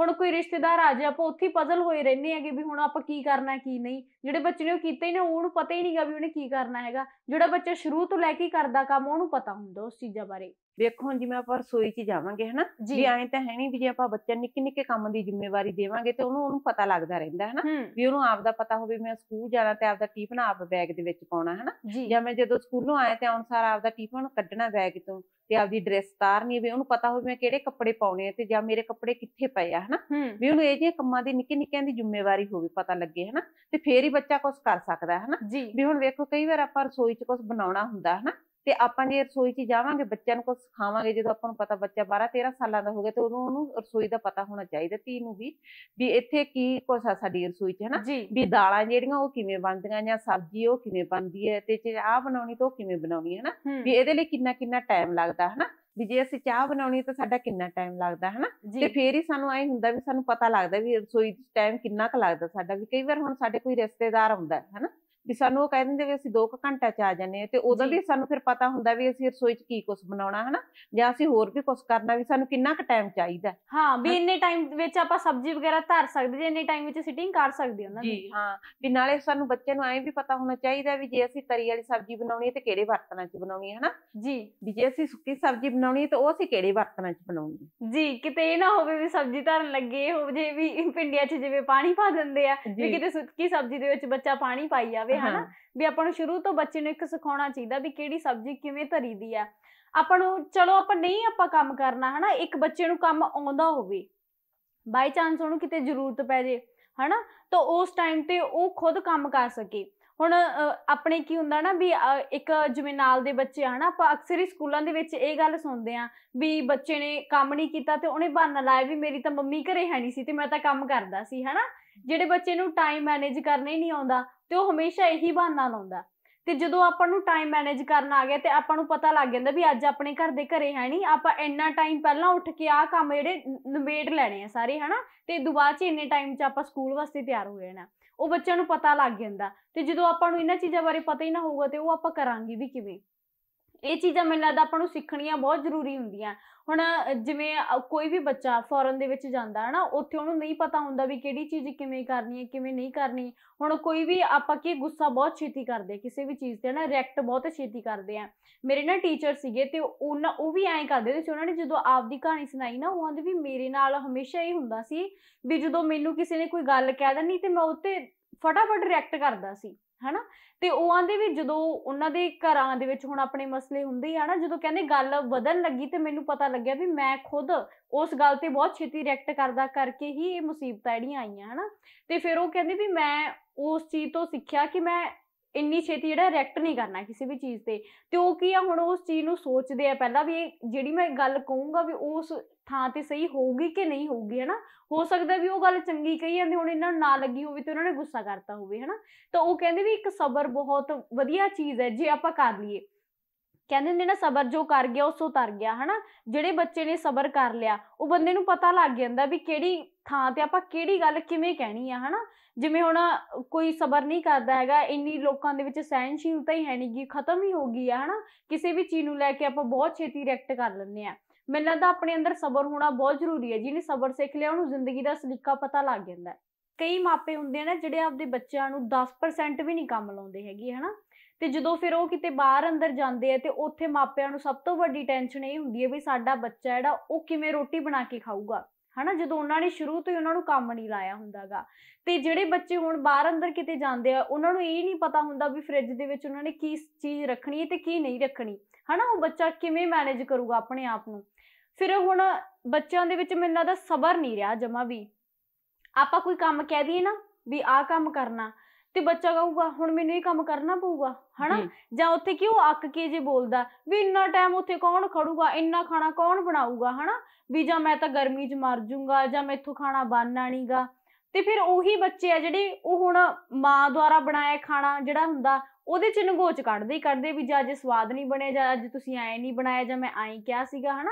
ਹੁਣ ਕੋਈ ਰਿਸ਼ਤੇਦਾਰ ਆ ਜਾ ਆਪਾਂ ਉੱਥੇ ਪਜ਼ਲ ਹੋਏ ਰਹਿੰਦੇ ਹੈਗੇ ਵੀ ਹੁਣ ਆਪਾਂ ਕੀ ਕਰਨਾ ਕੀ ਨਹੀਂ ਜਿਹੜੇ ਬੱਚੇ ਨੇ ਉਹ ਕੀਤਾ ਹੀ ਨਾ ਉਹਨੂੰ ਪਤਾ ਹੀ ਨਹੀਂਗਾ ਵੀ ਉਹਨੇ ਕੀ ਕਰਨਾ ਹੈਗਾ ਜਿਹੜਾ ਬੱਚਾ ਸ਼ੁਰੂ ਤੋਂ ਲੈ ਕੇ ਕਰਦਾ ਕੰਮ ਉਹਨੂੰ ਪਤਾ ਹੁੰਦਾ ਉਸ ਚੀਜ਼ਾਂ ਬਾਰੇ ਵੇਖੋ ਜਿਵੇਂ ਆਪਾਂ ਰਸੋਈ 'ਚ ਜਾਵਾਂਗੇ ਹਨਾ ਵੀ ਐਂ ਤਾਂ ਹੈ ਨਹੀਂ ਵੀ ਜੇ ਆਪਾਂ ਬੱਚਿਆਂ ਨਿੱਕੇ ਨਿੱਕੇ ਕੰਮ ਦੀ ਜ਼ਿੰਮੇਵਾਰੀ ਦੇਵਾਂਗੇ ਤੇ ਉਹਨੂੰ ਉਹਨੂੰ ਪਤਾ ਲੱਗਦਾ ਰਹਿੰਦਾ ਹਨਾ ਵੀ ਉਹਨੂੰ ਆਪ ਦਾ ਪਤਾ ਹੋਵੇ ਮੈਂ ਸਕੂਲ ਜਾਣਾ ਤੇ ਆਪ ਦਾ ਟਿਫਨ ਆਪ ਬੈਗ ਦੇ ਵਿੱਚ ਪਾਉਣਾ ਹਨਾ ਜਾਂ ਮੈਂ ਜਦੋਂ ਸਕੂਲੋਂ ਆਇਆ ਤੇ ਅਨਸਾਰ ਆਪ ਦਾ ਟਿਫਨ ਕੱਢਣਾ ਬੈਗ ਤੋਂ ਤੇ ਆਪਦੀ ਡਰੈਸ ਤਾਰਨੀ ਵੀ ਉਹਨੂੰ ਪਤਾ ਹੋਵੇ ਮੈਂ ਕਿਹੜੇ ਕੱਪੜੇ ਪਾਉਣੇ ਆ ਤੇ ਜਾਂ ਮੇਰੇ ਕੱਪੜੇ ਕਿੱਥੇ ਪਏ ਆ ਹਨਾ ਵੀ ਉਹਨੂੰ ਇਹ ਜਿਹੇ ਕੰਮਾਂ ਦੀ ਨਿੱਕੇ ਨਿੱਕਿਆਂ ਦੀ ਜ਼ਿੰਮੇਵਾਰੀ ਹੋਵੇ ਪਤਾ ਲੱਗੇ ਹਨਾ ਤੇ ਫੇਰ ਹੀ ਬੱਚਾ ਕੁਝ ਕਰ ਸਕਦਾ ਹਨਾ ਵੀ ਹੁਣ ਵੇਖੋ ਕਈ ਵਾਰ ਆਪਾਂ ਰਸੋਈ 'ਚ ਕੁਝ ਬਣਾਉਣਾ ਹੁੰਦਾ ਹਨਾ ਤੇ ਆਪਾਂ ਜੇ ਰਸੋਈ 'ਚ ਜਾਵਾਂਗੇ ਬੱਚਿਆਂ ਨੂੰ ਕੁਝ ਸਿਖਾਵਾਂਗੇ ਜਦੋਂ ਆਪਾਂ ਨੂੰ ਪਤਾ ਬੱਚਾ 12 13 ਸਾਲਾਂ ਦਾ ਹੋ ਗਿਆ ਤੇ ਉਹਨੂੰ ਉਹਨੂੰ ਰਸੋਈ ਦਾ ਪਤਾ ਹੋਣਾ ਚਾਹੀਦਾ ਧੀ ਨੂੰ ਵੀ ਵੀ ਇੱਥੇ ਕੀ ਕੋਸਾ ਆ ਸਾਡੀ ਰਸੋਈ 'ਚ ਨਾ ਵੀ ਦਾਲਾਂ ਜਿਹੜੀਆਂ ਉਹ ਕਿਵੇਂ ਬਣਦੀਆਂ ਜਾਂ ਸਬਜ਼ੀ ਉਹ ਕਿਵੇਂ ਬਣਦੀ ਹੈ ਤੇ ਜੇ ਆਹ ਬਣਾਉਣੀ ਤਾਂ ਉਹ ਕਿਵੇਂ ਬਣਾਉਣੀ ਹੈ ਨਾ ਵੀ ਇਹਦੇ ਲਈ ਕਿੰਨਾ ਕਿੰਨਾ ਟਾਈਮ ਲੱਗਦਾ ਨਾ ਵੀ ਜੇ ਅਸੀਂ ਚਾਹ ਬਣਾਉਣੀ ਤਾਂ ਸਾਡਾ ਕਿੰਨਾ ਟਾਈਮ ਲੱਗਦਾ ਹੈ ਨਾ ਤੇ ਫੇਰ ਹੀ ਸਾਨੂੰ ਐ ਹੁੰਦਾ ਵੀ ਸਾਨੂੰ ਪਤਾ ਲੱਗਦਾ ਵੀ ਰਸੋਈ 'ਚ ਟਾਈਮ ਕਿੰਨਾ ਕੁ ਲੱਗਦਾ ਸਾਡਾ ਵੀ ਕਈ ਵਾਰ ਹੁਣ ਸਾਡੇ ਕੋਈ ਰਿਸ਼ਤੇਦਾਰ ਆਉਂਦਾ ਹੈ ਨਾ ਵੀ ਸਾਨੂੰ ਉਹ ਕਹਿ ਦਿੰਦੇ ਵੀ ਅਸੀਂ 2 ਘੰਟਾ ਚ ਆ ਜਾਂਦੇ ਆ ਤੇ ਉਦੋਂ ਵੀ ਸਾਨੂੰ ਫਿਰ ਪਤਾ ਹੁੰਦਾ ਵੀ ਅਸੀਂ ਰਸੋਈ ਚ ਕੀ ਕੁਝ ਬਣਾਉਣਾ ਹਨਾ ਜਾਂ ਅਸੀਂ ਹੋਰ ਵੀ ਕੁਝ ਕਰਨਾ ਵੀ ਸਾਨੂੰ ਕਿੰਨਾ ਕੁ ਟਾਈਮ ਚਾਹੀਦਾ ਹਾਂ ਵੀ ਇੰਨੇ ਟਾਈਮ ਵਿੱਚ ਆਪਾਂ ਸਬਜ਼ੀ ਵਗੈਰਾ ਧਰ ਸਕਦੇ ਜੇ ਇੰਨੇ ਟਾਈਮ ਵਿੱਚ ਸਿਟਿੰਗ ਕਰ ਸਕਦੇ ਉਹਨਾਂ ਦੀ ਹਾਂ ਵੀ ਨਾਲੇ ਸਾਨੂੰ ਬੱਚੇ ਨੂੰ ਐਂ ਵੀ ਪਤਾ ਹੋਣਾ ਚਾਹੀਦਾ ਵੀ ਜੇ ਅਸੀਂ ਤਰੀ ਵਾਲੀ ਸਬਜ਼ੀ ਬਣਾਉਣੀ ਹੈ ਤੇ ਕਿਹੜੇ ਬਰਤਨਾਂ 'ਚ ਬਣਾਉਣੀ ਹੈ ਹਨਾ ਜੀ ਵੀ ਜੇ ਅਸੀਂ ਸੁੱਕੀ ਸਬਜ਼ੀ ਬਣਾਉਣੀ ਹੈ ਤੇ ਉਹ ਅਸੀਂ ਕਿਹੜੇ ਬਰਤਨਾਂ 'ਚ ਬਣਾਉਣੀ ਜੀ ਕਿਤੇ ਇਹ ਨਾ ਹੋਵੇ ਵੀ ਸਬਜ਼ੀ ਧਰਨ ਲੱਗੇ ਹੋ ਜੇ ਵੀ ਪਿੰਡਿਆਂ 'ਚ ਜਿਵੇਂ ਪਾਣੀ ਪਾ ਦਿੰਦੇ ਆ ਵੀ ਕਿਤੇ ਸੁੱਕੀ ਸਬਜ਼ੀ ਦੇ ਵਿੱਚ ਬੱਚਾ ਪਾਣੀ ਪਾਈ ਜਾਵੇ ਕਰਦੇ ਹਨਾ ਵੀ ਆਪਾਂ ਨੂੰ ਸ਼ੁਰੂ ਤੋਂ ਬੱਚੇ ਨੂੰ ਇੱਕ ਸਿਖਾਉਣਾ ਚਾਹੀਦਾ ਵੀ ਕਿਹੜੀ ਸਬਜ਼ੀ ਕਿਵੇਂ ਧਰੀਦੀ ਆ ਆਪਾਂ ਨੂੰ ਚਲੋ ਆਪਾਂ ਨਹੀਂ ਆਪਾਂ ਕੰਮ ਕਰਨਾ ਹਨਾ ਇੱਕ ਬੱਚੇ ਨੂੰ ਕੰਮ ਆਉਂਦਾ ਹੋਵੇ ਬਾਈ ਚਾਂਸ ਉਹਨੂੰ ਕਿਤੇ ਜ਼ਰੂਰਤ ਪੈ ਜੇ ਹਨਾ ਤਾਂ ਉਸ ਟਾਈਮ ਤੇ ਉਹ ਖੁਦ ਕੰਮ ਕਰ ਸਕੇ ਹੁਣ ਆਪਣੇ ਕੀ ਹੁੰਦਾ ਨਾ ਵੀ ਇੱਕ ਜਿਵੇਂ ਨਾਲ ਦੇ ਬੱਚੇ ਹਨਾ ਆਪਾਂ ਅਕਸਰ ਹੀ ਸਕੂਲਾਂ ਦੇ ਵਿੱਚ ਇਹ ਗੱਲ ਸੁਣਦੇ ਆ ਵੀ ਬੱਚੇ ਨੇ ਕੰਮ ਨਹੀਂ ਕੀਤਾ ਤੇ ਉਹਨੇ ਬਹਾਨਾ ਲਾਇਆ ਵੀ ਮੇਰੀ ਤਾਂ ਮੰਮੀ ਘਰੇ ਹੈ ਨਹੀਂ ਸੀ ਤੇ ਮੈਂ ਤਾਂ ਕੰਮ ਕਰਦਾ ਸੀ ਹਨਾ ਜਿਹੜੇ ਬੱਚੇ ਨੂੰ ਟਾਈਮ ਮੈਨੇਜ ਕਰਨਾ ਹੀ ਨਹੀਂ ਆਉਂਦਾ ਤੇ ਉਹ ਹਮੇਸ਼ਾ ਇਹੀ ਬਹਾਨਾ ਲਾਉਂਦਾ ਤੇ ਜਦੋਂ ਆਪਾਂ ਨੂੰ ਟਾਈਮ ਮੈਨੇਜ ਕਰਨ ਆ ਗਿਆ ਤੇ ਆਪਾਂ ਨੂੰ ਪਤਾ ਲੱਗ ਜਾਂਦਾ ਵੀ ਅੱਜ ਆਪਣੇ ਘਰ ਦੇ ਘਰੇ ਹੈ ਨਹੀਂ ਆਪਾਂ ਇੰਨਾ ਟਾਈਮ ਪਹਿਲਾਂ ਉੱਠ ਕੇ ਆ ਕੰਮ ਜਿਹੜੇ ਨਿਬੇੜ ਲੈਣੇ ਆ ਸਾਰੇ ਹਨਾ ਤੇ ਦੁਬਾਰ ਚ ਇੰਨੇ ਟਾਈਮ ਚ ਆਪਾਂ ਸਕੂਲ ਵਾਸਤੇ ਤਿਆਰ ਹੋ ਜਾਣਾ ਉਹ ਬੱਚਿਆਂ ਨੂੰ ਪਤਾ ਲੱਗ ਜਾਂਦਾ ਤੇ ਜਦੋਂ ਆਪਾਂ ਨੂੰ ਇਹਨਾਂ ਚੀਜ਼ਾਂ ਬਾਰੇ ਪਤਾ ਹੀ ਨਾ ਹੋਊਗਾ ਤੇ ਉਹ ਆਪਾਂ ਕਰਾਂਗੇ ਵੀ ਕਿਵੇਂ ਇਹ ਚੀਜ਼ਾਂ ਮੈਨੂੰ ਲੱਗਦਾ ਆਪਾਂ ਨੂੰ ਸਿੱਖਣੀਆਂ ਬਹੁਤ ਜ਼ਰੂਰੀ ਹੁੰਦੀਆਂ ਹੁਣ ਜਿਵੇਂ ਕੋਈ ਵੀ ਬੱਚਾ ਫੋਰਨ ਦੇ ਵਿੱਚ ਜਾਂਦਾ ਹੈ ਨਾ ਉੱਥੇ ਉਹਨੂੰ ਨਹੀਂ ਪਤਾ ਹੁੰਦਾ ਵੀ ਕਿਹੜੀ ਚੀਜ਼ ਕਿਵੇਂ ਕਰਨੀ ਹੈ ਕਿਵੇਂ ਨਹੀਂ ਕਰਨੀ ਹੁਣ ਕੋਈ ਵੀ ਆਪਾਂ ਕੀ ਗੁੱਸਾ ਬਹੁਤ ਛੇਤੀ ਕਰਦੇ ਕਿਸੇ ਵੀ ਚੀਜ਼ ਤੇ ਨਾ ਰਿਐਕਟ ਬਹੁਤ ਛੇਤੀ ਕਰਦੇ ਆ ਮੇਰੇ ਨਾਲ ਟੀਚਰ ਸੀਗੇ ਤੇ ਉਹ ਉਹ ਵੀ ਐਂ ਕਰਦੇ ਸੀ ਉਹਨਾਂ ਨੇ ਜਦੋਂ ਆਪਦੀ ਕਹਾਣੀ ਸੁਣਾਈ ਨਾ ਉਹਾਂ ਦੇ ਵੀ ਮੇਰੇ ਨਾਲ ਹਮੇਸ਼ਾ ਹੀ ਹੁੰਦਾ ਸੀ ਵੀ ਜਦੋਂ ਮੈਨੂੰ ਕਿਸੇ ਨੇ ਕੋਈ ਗੱਲ ਕਹਿ ਦੇਣੀ ਤੇ ਮੈਂ ਉੱਤੇ ਫਟਾਫਟ ਰਿਐਕਟ ਕਰਦਾ ਸੀ ਹਨਾ ਤੇ ਉਹ ਆਂਦੇ ਵੀ ਜਦੋਂ ਉਹਨਾਂ ਦੇ ਘਰਾਂ ਦੇ ਵਿੱਚ ਹੁਣ ਆਪਣੇ ਮਸਲੇ ਹੁੰਦੇ ਆ ਨਾ ਜਦੋਂ ਕਹਿੰਦੇ ਗੱਲ ਵਧਣ ਲੱਗੀ ਤੇ ਮੈਨੂੰ ਪਤਾ ਲੱਗਿਆ ਵੀ ਮੈਂ ਖੁਦ ਉਸ ਗੱਲ ਤੇ ਬਹੁਤ ਛੇਤੀ ਰਿਐਕਟ ਕਰਦਾ ਕਰਕੇ ਹੀ ਇਹ ਮੁਸੀਬਤਾਂ ਜਿਹੜੀਆਂ ਆਈਆਂ ਹਨਾ ਤੇ ਫਿਰ ਉਹ ਕਹਿੰਦੇ ਵੀ ਮੈਂ ਉਸ ਚੀਜ਼ ਤੋਂ ਸਿੱਖਿਆ ਕਿ ਮੈਂ ਇੰਨੀ ਛੇਤੀ ਜਿਹੜਾ ਰਿਐਕਟ ਨਹੀਂ ਕਰਨਾ ਕਿਸੇ ਵੀ ਚੀਜ਼ ਤੇ ਤੇ ਉਹ ਕੀ ਆ ਹੁਣ ਉਸ ਚੀਜ਼ ਨੂੰ ਸੋਚਦੇ ਆ ਪਹਿਲਾਂ ਵੀ ਇਹ ਜਿਹੜੀ ਮੈਂ ਗੱਲ ਕਹੂੰਗਾ ਵੀ ਉਸ ਥਾਂ ਤੇ ਸਹੀ ਹੋਊਗੀ ਕਿ ਨਹੀਂ ਹੋਊਗੀ ਹੈਨਾ ਹੋ ਸਕਦਾ ਵੀ ਉਹ ਗੱਲ ਚੰਗੀ ਕਹੀ ਜਾਂਦੇ ਹੁਣ ਇਹਨਾਂ ਨੂੰ ਨਾ ਲੱਗੀ ਹੋਵੇ ਤੇ ਉਹਨਾਂ ਨੇ ਗੁੱਸਾ ਕਰਤਾ ਹੋਵੇ ਹੈਨਾ ਤਾਂ ਉਹ ਕਹਿੰਦੇ ਵੀ ਇੱਕ ਸਬਰ ਬਹੁਤ ਵਧੀਆ ਚੀਜ਼ ਹੈ ਜੇ ਆਪਾਂ ਕਰ ਲਈਏ ਕਹਿੰਦੇ ਨੇ ਨਾ ਸਬਰ ਜੋ ਕਰ ਗਿਆ ਉਸ ਤਰ ਗਿਆ ਹਨਾ ਜਿਹੜੇ ਬੱਚੇ ਨੇ ਸਬਰ ਕਰ ਲਿਆ ਉਹ ਬੰਦੇ ਨੂੰ ਪਤਾ ਲੱਗ ਜਾਂਦਾ ਵੀ ਕਿਹੜੀ ਥਾਂ ਤੇ ਆਪਾਂ ਕਿਹੜੀ ਗੱਲ ਕਿਵੇਂ ਕਹਿਣੀ ਆ ਹਨਾ ਜਿਵੇਂ ਹੁਣ ਕੋਈ ਸਬਰ ਨਹੀਂ ਕਰਦਾ ਹੈਗਾ ਇੰਨੀ ਲੋਕਾਂ ਦੇ ਵਿੱਚ ਸਹਿਨਸ਼ੀਲਤਾ ਹੀ ਹੈ ਨਹੀਂਗੀ ਖਤਮ ਹੀ ਹੋ ਗਈ ਆ ਹਨਾ ਕਿਸੇ ਵੀ ਚੀਜ਼ ਨੂੰ ਲੈ ਕੇ ਆਪਾਂ ਬਹੁਤ ਛੇਤੀ ਰਿਐਕਟ ਕਰ ਲੈਂਦੇ ਆ ਮੈਨੂੰ ਲੱਗਦਾ ਆਪਣੇ ਅੰਦਰ ਸਬਰ ਹੋਣਾ ਬਹੁਤ ਜ਼ਰੂਰੀ ਹੈ ਜਿਹਨੇ ਸਬਰ ਸਿੱਖ ਲਿਆ ਉਹਨੂੰ ਜ਼ਿੰਦਗੀ ਦਾ ਸਲੀਕਾ ਪਤਾ ਲੱਗ ਜਾਂਦਾ ਹੈ ਕਈ ਮਾਪੇ ਹੁੰਦੇ ਨੇ ਜਿਹੜੇ ਆਪਦੇ ਬੱਚਿਆਂ ਨੂੰ 10% ਵੀ ਨਹੀਂ ਕੰਮ ਲਾਉਂਦੇ ਹੈਗੇ ਹਨਾ ਤੇ ਜਦੋਂ ਫਿਰ ਉਹ ਕਿਤੇ ਬਾਹਰ ਅੰਦਰ ਜਾਂਦੇ ਆ ਤੇ ਉੱਥੇ ਮਾਪਿਆਂ ਨੂੰ ਸਭ ਤੋਂ ਵੱਡੀ ਟੈਨਸ਼ਨ ਇਹ ਹੁੰਦੀ ਹੈ ਵੀ ਸਾਡਾ ਬੱਚਾ ਜਿਹੜਾ ਉਹ ਕਿਵੇਂ ਰੋਟੀ ਬਣਾ ਕੇ ਖਾਊਗਾ ਹਨਾ ਜਦੋਂ ਉਹਨਾਂ ਨੇ ਸ਼ੁਰੂ ਤੋਂ ਹੀ ਉਹਨਾਂ ਨੂੰ ਕੰਮ ਨਹੀਂ ਲਾਇਆ ਹੁੰਦਾਗਾ ਤੇ ਜਿਹੜੇ ਬੱਚੇ ਹੁਣ ਬਾਹਰ ਅੰਦਰ ਕਿਤੇ ਜਾਂਦੇ ਆ ਉਹਨਾਂ ਨੂੰ ਇਹ ਨਹੀਂ ਪਤਾ ਹੁੰਦਾ ਵੀ ਫ੍ਰਿਜ ਦੇ ਵਿੱਚ ਉਹਨਾਂ ਨੇ ਕੀ ਚੀਜ਼ ਰੱਖਣੀ ਹੈ ਤੇ ਕੀ ਨਹੀਂ ਰੱਖਣੀ ਹਨਾ ਉਹ ਬੱਚਾ ਕਿਵੇਂ ਮੈਨੇਜ ਕਰੂਗਾ ਆਪਣੇ ਆਪ ਨੂੰ ਫਿਰ ਹੁਣ ਬੱਚਿਆਂ ਦੇ ਵਿੱਚ ਮੈਨੂੰ ਦਾ ਸਬਰ ਨਹੀਂ ਰਿਹਾ ਜਮਾ ਵੀ ਆਪਾਂ ਕੋਈ ਕੰਮ ਕਹਿ ਦਈਏ ਨਾ ਵੀ ਆਹ ਕੰਮ ਕਰਨਾ ਤੇ ਬੱਚਾ ਕਹੂਗਾ ਹੁਣ ਮੈਨੂੰ ਇਹ ਕੰਮ ਕਰਨਾ ਪਊਗਾ ਹਨਾ ਜਾਂ ਉੱਥੇ ਕਿਉਂ ਅੱਕ ਕੇ ਜੇ ਬੋਲਦਾ ਵੀ ਇੰਨਾ ਟਾਈਮ ਉੱਥੇ ਕੌਣ ਖੜੂਗਾ ਇੰਨਾ ਖਾਣਾ ਕੌਣ ਬਣਾਊਗਾ ਹਨਾ ਵੀ ਜਾਂ ਮੈਂ ਤਾਂ ਗਰਮੀ 'ਚ ਮਰ ਜੂਗਾ ਜਾਂ ਮੈਥੋਂ ਖਾਣਾ ਬਣਨਾ ਨਹੀਂਗਾ ਤੇ ਫਿਰ ਉਹੀ ਬੱਚੇ ਆ ਜਿਹੜੇ ਉਹ ਹੁਣ ਮਾਂ ਦੁਆਰਾ ਬਣਾਇਆ ਖਾਣਾ ਜਿਹੜਾ ਹੁੰਦਾ ਉਹਦੇ ਚ ਨਗੋਚ ਕੱਢਦੇ ਕੱਢਦੇ ਵੀ ਜਾਂ ਅੱਜ ਸਵਾਦ ਨਹੀਂ ਬਣਿਆ ਜਾਂ ਅੱਜ ਤੁਸੀਂ ਐ ਨਹੀਂ ਬਣਾਇਆ ਜਾਂ ਮੈਂ ਐਂ ਕਿਹਾ ਸੀਗਾ ਹਨਾ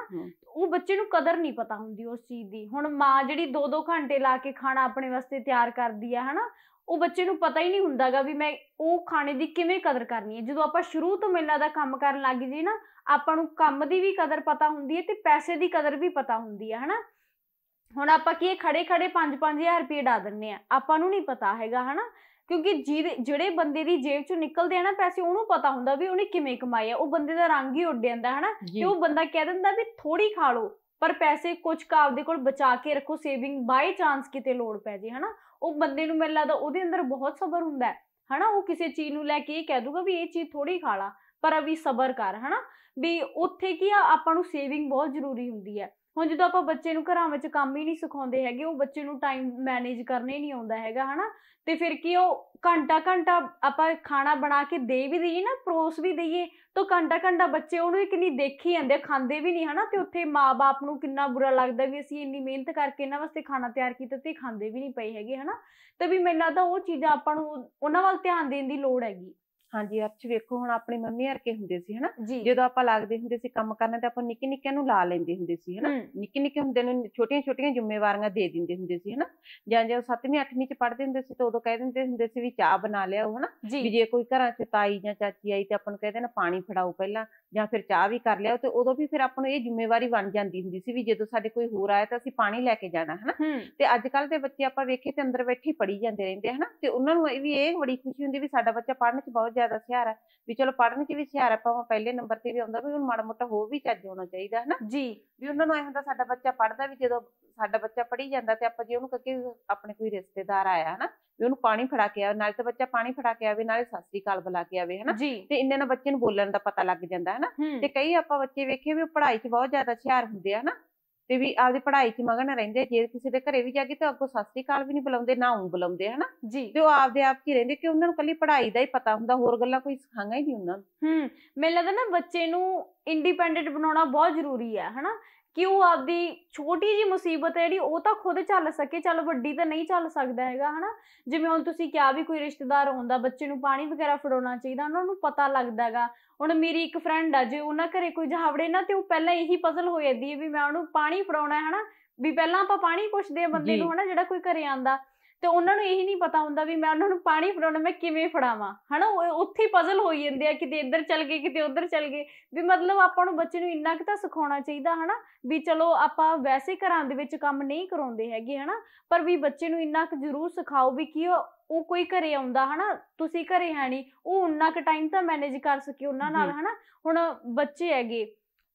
ਉਹ ਬੱਚੇ ਨੂੰ ਕਦਰ ਨਹੀਂ ਪਤਾ ਹੁੰਦੀ ਉਸ ਚੀਜ਼ ਦੀ ਹੁਣ ਮਾਂ ਜਿਹੜੀ 2-2 ਘੰਟੇ ਲਾ ਕੇ ਖਾਣਾ ਆਪਣੇ ਵਾਸਤੇ ਤਿਆਰ ਕਰਦੀ ਆ ਹਨਾ ਉਹ ਬੱਚੇ ਨੂੰ ਪਤਾ ਹੀ ਨਹੀਂ ਹੁੰਦਾਗਾ ਵੀ ਮੈਂ ਉਹ ਖਾਣੇ ਦੀ ਕਿਵੇਂ ਕਦਰ ਕਰਨੀ ਹੈ ਜਦੋਂ ਆਪਾਂ ਸ਼ੁਰੂ ਤੋਂ ਮੇਲਾ ਦਾ ਕੰਮ ਕਰਨ ਲੱਗ ਜੀ ਨਾ ਆਪਾਂ ਨੂੰ ਕੰਮ ਦੀ ਵੀ ਕਦਰ ਪਤਾ ਹੁੰਦੀ ਹੈ ਤੇ ਪੈਸੇ ਦੀ ਕਦਰ ਵੀ ਪਤਾ ਹੁੰਦੀ ਹੈ ਹਨਾ ਹੁਣ ਆਪਾਂ ਕੀ ਖੜੇ ਖੜੇ 5-5000 ਰੁਪਏ ਡਾ ਦਿੰਨੇ ਆ ਆਪਾਂ ਨੂੰ ਨਹੀਂ ਪਤਾ ਹੈਗਾ ਹਨਾ ਕਿਉਂਕਿ ਜਿਹੜੇ ਬੰਦੇ ਦੀ ਜੇਬ ਚੋਂ ਨਿਕਲਦੇ ਆ ਨਾ ਪੈਸੇ ਉਹਨੂੰ ਪਤਾ ਹੁੰਦਾ ਵੀ ਉਹਨੇ ਕਿਵੇਂ ਕਮਾਏ ਆ ਉਹ ਬੰਦੇ ਦਾ ਰੰਗ ਹੀ ਉੱਡ ਜਾਂਦਾ ਹਨਾ ਤੇ ਉਹ ਬੰਦਾ ਕਹਿ ਦਿੰਦਾ ਵੀ ਥੋੜੀ ਖਾ ਲਓ ਪਰ ਪੈਸੇ ਕੁਝ ਕਾ ਆਪਦੇ ਕੋਲ ਬਚਾ ਕੇ ਰੱਖੋ ਸੇਵਿੰਗ ਬਾਈ ਚਾਂਸ ਕਿਤੇ ਲੋੜ ਪੈ ਜੇ ਹਨਾ ਉਹ ਬੰਦੇ ਨੂੰ ਮੈਨੂੰ ਲੱਗਦਾ ਉਹਦੇ ਅੰਦਰ ਬਹੁਤ ਸਬਰ ਹੁੰਦਾ ਹੈ ਹਨਾ ਉਹ ਕਿਸੇ ਚੀਜ਼ ਨੂੰ ਲੈ ਕੇ ਇਹ ਕਹਿ ਦੂਗਾ ਵੀ ਇਹ ਚੀਜ਼ ਥੋੜੀ ਖਾ ਲਾ ਪਰ ਅਭੀ ਸਬਰ ਕਰ ਹਨਾ ਵੀ ਉੱਥੇ ਕੀ ਆ ਆਪਾਂ ਨੂੰ ਸੇਵਿੰਗ ਬਹੁਤ ਜ਼ਰੂਰੀ ਹੁੰਦੀ ਹੈ ਹੁਣ ਜਦੋਂ ਆਪਾਂ ਬੱਚੇ ਨੂੰ ਘਰਾਂ ਵਿੱਚ ਕੰਮ ਹੀ ਨਹੀਂ ਸਿਖਾਉਂਦੇ ਹੈਗੇ ਉਹ ਬੱਚੇ ਨੂੰ ਟਾਈਮ ਮੈਨੇਜ ਕਰਨੇ ਨਹੀਂ ਆਉਂਦਾ ਹੈਗਾ ਹਨਾ ਤੇ ਫਿਰ ਕੀ ਉਹ ਘੰਟਾ ਘੰਟਾ ਆਪਾਂ ਖਾਣਾ ਬਣਾ ਕੇ ਦੇ ਵੀ ਦਈਏ ਨਾ ਪਰੋਸ ਵੀ ਦਈਏ ਤਾਂ ਘੰਟਾ ਘੰਟਾ ਬੱਚੇ ਉਹਨੂੰ ਹੀ ਕਿੰਨੀ ਦੇਖੀ ਜਾਂਦੇ ਖਾਂਦੇ ਵੀ ਨਹੀਂ ਹਨਾ ਤੇ ਉੱਥੇ ਮਾਪੇ ਨੂੰ ਕਿੰਨਾ ਬੁਰਾ ਲੱਗਦਾ ਵੀ ਅਸੀਂ ਇੰਨੀ ਮਿਹਨਤ ਕਰਕੇ ਇਹਨਾਂ ਵਾਸਤੇ ਖਾਣਾ ਤਿਆਰ ਕੀਤਾ ਤੇ ਖਾਂਦੇ ਵੀ ਨਹੀਂ ਪਏ ਹੈਗੇ ਹਨਾ ਤੇ ਵੀ ਮੈਨੂੰ ਲੱਗਦਾ ਉਹ ਚੀਜ਼ਾਂ ਆਪਾਂ ਨੂੰ ਉਹਨਾਂ ਵੱਲ ਧਿਆਨ ਦੇਣ ਦੀ ਲੋੜ ਹੈਗੀ ਹਾਂਜੀ ਅਰਚ ਵੇਖੋ ਹੁਣ ਆਪਣੀ ਮੰਮੀ ਵਰਗੇ ਹੁੰਦੇ ਸੀ ਹਨਾ ਜਦੋਂ ਆਪਾਂ ਲੱਗਦੇ ਹੁੰਦੇ ਸੀ ਕੰਮ ਕਰਨ ਤੇ ਆਪਾਂ ਨਿੱਕੇ ਨਿੱਕਿਆਂ ਨੂੰ ਲਾ ਲੈਂਦੇ ਹੁੰਦੇ ਸੀ ਹਨਾ ਨਿੱਕੇ ਨਿੱਕੇ ਹੁੰਦੇ ਨੂੰ ਛੋਟੀਆਂ ਛੋਟੀਆਂ ਜ਼ਿੰਮੇਵਾਰੀਆਂ ਦੇ ਦਿੰਦੇ ਹੁੰਦੇ ਸੀ ਹਨਾ ਜਾਂ ਜਦੋਂ 7ਵੀਂ 8ਵੀਂ ਚ ਪੜ੍ਹਦੇ ਹੁੰਦੇ ਸੀ ਤਾਂ ਉਦੋਂ ਕਹਿ ਦਿੰਦੇ ਹੁੰਦੇ ਸੀ ਵੀ ਚਾਹ ਬਣਾ ਉਹ ਹਨਾ ਵੀ ਜੇ ਕੋਈ ਘਰਾਂ ਚ ਤਾਈ ਜਾਂ ਚਾਚੀ ਆਈ ਤੇ ਆਪਾਂ ਨੂੰ ਕਹਿੰਦੇ ਨਾ ਪਾਣੀ ਫੜਾਓ ਪਹਿਲਾਂ ਜਾਂ ਫਿਰ ਚਾਹ ਵੀ ਕਰ ਲਿਆਓ ਤੇ ਉਦੋਂ ਵੀ ਫਿਰ ਆਪਾਂ ਨੂੰ ਇਹ ਜ਼ਿੰਮੇਵਾਰੀ ਬਣ ਜਾਂਦੀ ਹੁੰਦੀ ਸੀ ਵੀ ਜਦੋਂ ਸਾਡੇ ਕੋਈ ਹੋਰ ਆਇਆ ਤਾਂ ਅਸੀਂ ਪਾਣੀ ਲੈ ਕੇ ਜਾਣਾ ਹਨਾ ਤੇ ਅੱਜ ਕੱਲ ਦੇ ਬੱਚੇ ਆਪਾਂ ਵੇਖੇ ਤੇ ਅੰਦਰ ਬੈਠੇ ਪੜੀ ਜਾਂਦੇ ਰਹਿੰਦੇ ਹਨਾ ਤੇ ਉਹਨਾਂ ਨੂੰ ਇਹ ਵੀ ਇਹ ਬੜੀ ਖੁਸ਼ੀ ਹੁੰਦੀ ਵੀ ਸਾਡਾ ਬੱਚਾ ਪੜ੍ਹਨ ਚ ਬਹੁਤ ਜ਼ਿਆਦਾ ਹੁਸ਼ਿਆਰ ਹੈ ਵੀ ਚਲੋ ਪੜਨ 'ਚ ਵੀ ਹੁਸ਼ਿਆਰ ਹੈ ਭਾਵੇਂ ਪਹਿਲੇ ਨੰਬਰ ਤੇ ਵੀ ਆਉਂਦਾ ਵੀ ਹੁਣ ਮਾੜਾ ਮੋਟਾ ਹੋ ਵੀ ਚੱਜ ਹੋਣਾ ਚਾਹੀਦਾ ਹੈ ਨਾ ਜੀ ਵੀ ਉਹਨਾਂ ਨੂੰ ਐ ਹੁੰਦਾ ਸਾਡਾ ਬੱਚਾ ਪੜਦਾ ਵੀ ਜਦੋਂ ਸਾਡਾ ਬੱਚਾ ਪੜੀ ਜਾਂਦਾ ਤੇ ਆਪਾਂ ਜੇ ਉਹਨੂੰ ਕਹੇ ਆਪਣੇ ਕੋਈ ਰਿਸ਼ਤੇਦਾਰ ਆਇਆ ਹਨਾ ਵੀ ਉਹਨੂੰ ਪਾਣੀ ਫੜਾ ਕੇ ਆਵੇ ਨਾਲੇ ਤਾਂ ਬੱਚਾ ਪਾਣੀ ਫੜਾ ਕੇ ਆਵੇ ਨਾਲੇ ਸਤਿ ਸ੍ਰੀ ਅਕਾਲ ਬੁਲਾ ਕੇ ਆਵੇ ਹਨਾ ਤੇ ਇੰਨੇ ਨਾਲ ਬੱਚੇ ਨੂੰ ਬੋਲਣ ਦਾ ਪਤਾ ਲੱਗ ਜਾਂਦਾ ਹਨਾ ਤੇ ਕਈ ਆਪਾਂ ਬੱਚੇ ਵੇਖੇ ਵੀ ਪੜ੍ਹਾਈ 'ਚ ਬਹੁਤ ਜ਼ਿਆਦਾ ਹੁਸ਼ਿਆਰ ਹੁੰਦੇ ਆ ਹਨਾ ਤੇ ਵੀ ਆਪਦੀ ਪੜ੍ਹਾਈ 'ਚ ਮਗਨ ਰਹਿੰਦੇ ਜੇ ਕਿਸੇ ਦੇ ਘਰੇ ਵੀ ਜਾਗੇ ਤਾਂ ਅੱਗੋਂ ਸਤਿ ਸ੍ਰੀ ਅਕਾਲ ਵੀ ਨਹੀਂ ਬੁਲਾਉਂਦੇ ਨਾ ਉਂ ਬੁਲਾਉਂਦੇ ਹਨਾ ਤੇ ਉਹ ਆਪਦੇ ਆਪ 'ਚ ਹੀ ਰਹਿੰਦੇ ਕਿ ਉਹਨਾਂ ਨੂੰ ਕੱਲੀ ਪੜ੍ਹਾਈ ਦਾ ਹੀ ਪਤਾ ਹੁੰਦਾ ਹੋਰ ਗੱਲਾਂ ਕੋਈ ਸਿਖਾਂਗਾ ਹੀ ਨਹੀਂ ਉਹਨਾਂ ਨੂੰ ਹੂੰ ਮੈਨੂੰ ਲੱਗਦਾ ਨਾ ਬੱਚੇ ਨੂੰ ਇੰਡੀਪੈਂਡੈਂਟ ਬਣਾਉਣਾ ਬਹੁਤ ਜ਼ਰੂਰੀ ਹੈ ਹਨਾ ਕਿ ਉਹ ਆਪਦੀ ਛੋਟੀ ਜੀ ਮੁਸੀਬਤ ਹੈ ਜਿਹੜੀ ਉਹ ਤਾਂ ਖੁਦ ਚੱਲ ਸਕੇ ਚੱਲ ਵੱਡੀ ਤਾਂ ਨਹੀਂ ਚੱਲ ਸਕਦਾ ਹੈਗਾ ਹਨਾ ਜਿਵੇਂ ਹੁਣ ਤੁਸੀਂ ਕਿਹਾ ਵੀ ਕੋਈ ਰਿਸ਼ਤੇਦਾਰ ਆਉਂਦਾ ਬੱਚੇ ਨੂੰ ਪਾਣੀ ਵਗੈਰਾ ਫੜਾਉਣਾ ਚਾਹੀਦਾ ਉਹਨਾਂ ਨੂੰ ਪਤਾ ਲੱਗਦਾ ਹੈਗਾ ਹੁਣ ਮੇਰੀ ਇੱਕ ਫਰੈਂਡ ਆ ਜੇ ਉਹਨਾਂ ਘਰੇ ਕੋਈ ਜਹਾਵੜੇ ਨਾ ਤੇ ਉਹ ਪਹਿਲਾਂ ਇਹੀ ਪਜ਼ਲ ਹੋ ਜਾਂਦੀ ਹੈ ਵੀ ਮੈਂ ਉਹਨੂੰ ਪਾਣੀ ਫੜਾਉਣਾ ਹੈ ਹਨਾ ਵੀ ਪਹਿਲਾਂ ਆਪਾਂ ਪਾਣੀ ਪੁੱਛਦੇ ਆ ਬੰਦੇ ਨੂੰ ਹਨਾ ਜਿਹੜਾ ਕੋਈ ਘਰੇ ਆਂਦਾ ਤੇ ਉਹਨਾਂ ਨੂੰ ਇਹ ਨਹੀਂ ਪਤਾ ਹੁੰਦਾ ਵੀ ਮੈਂ ਉਹਨਾਂ ਨੂੰ ਪਾਣੀ ਫੜਾਉਣਾ ਮੈਂ ਕਿਵੇਂ ਫੜਾਵਾਂ ਹਨਾ ਉੱਥੇ ਪਜ਼ਲ ਹੋ ਜਾਂਦੇ ਆ ਕਿਤੇ ਇੱਧਰ ਚੱਲ ਗਏ ਕਿਤੇ ਉੱਧਰ ਚੱਲ ਗਏ ਵੀ ਮਤਲਬ ਆਪਾਂ ਨੂੰ ਬੱਚੇ ਨੂੰ ਇੰਨਾ ਕੁ ਤਾਂ ਸਿਖਾਉਣਾ ਚਾਹੀਦਾ ਹਨਾ ਵੀ ਚਲੋ ਆਪਾਂ ਵੈਸੇ ਘਰਾਂ ਦੇ ਵਿੱਚ ਕੰਮ ਨਹੀਂ ਕਰਾਉਂਦੇ ਹੈਗੇ ਹਨਾ ਪਰ ਵੀ ਬੱਚੇ ਨੂੰ ਇੰਨਾ ਕੁ ਜ਼ਰੂਰ ਸਿਖਾਓ ਵੀ ਕੀ ਉਹ ਕੋਈ ਘਰੇ ਆਉਂਦਾ ਹਨਾ ਤੁਸੀਂ ਘਰੇ ਹੈ ਨਹੀਂ ਉਹ ਉਨਾ ਕੁ ਟਾਈਮ ਤਾਂ ਮੈਨੇਜ ਕਰ ਸਕੇ ਉਹਨਾਂ ਨਾਲ ਹਨਾ ਹੁਣ ਬੱਚੇ ਹੈਗੇ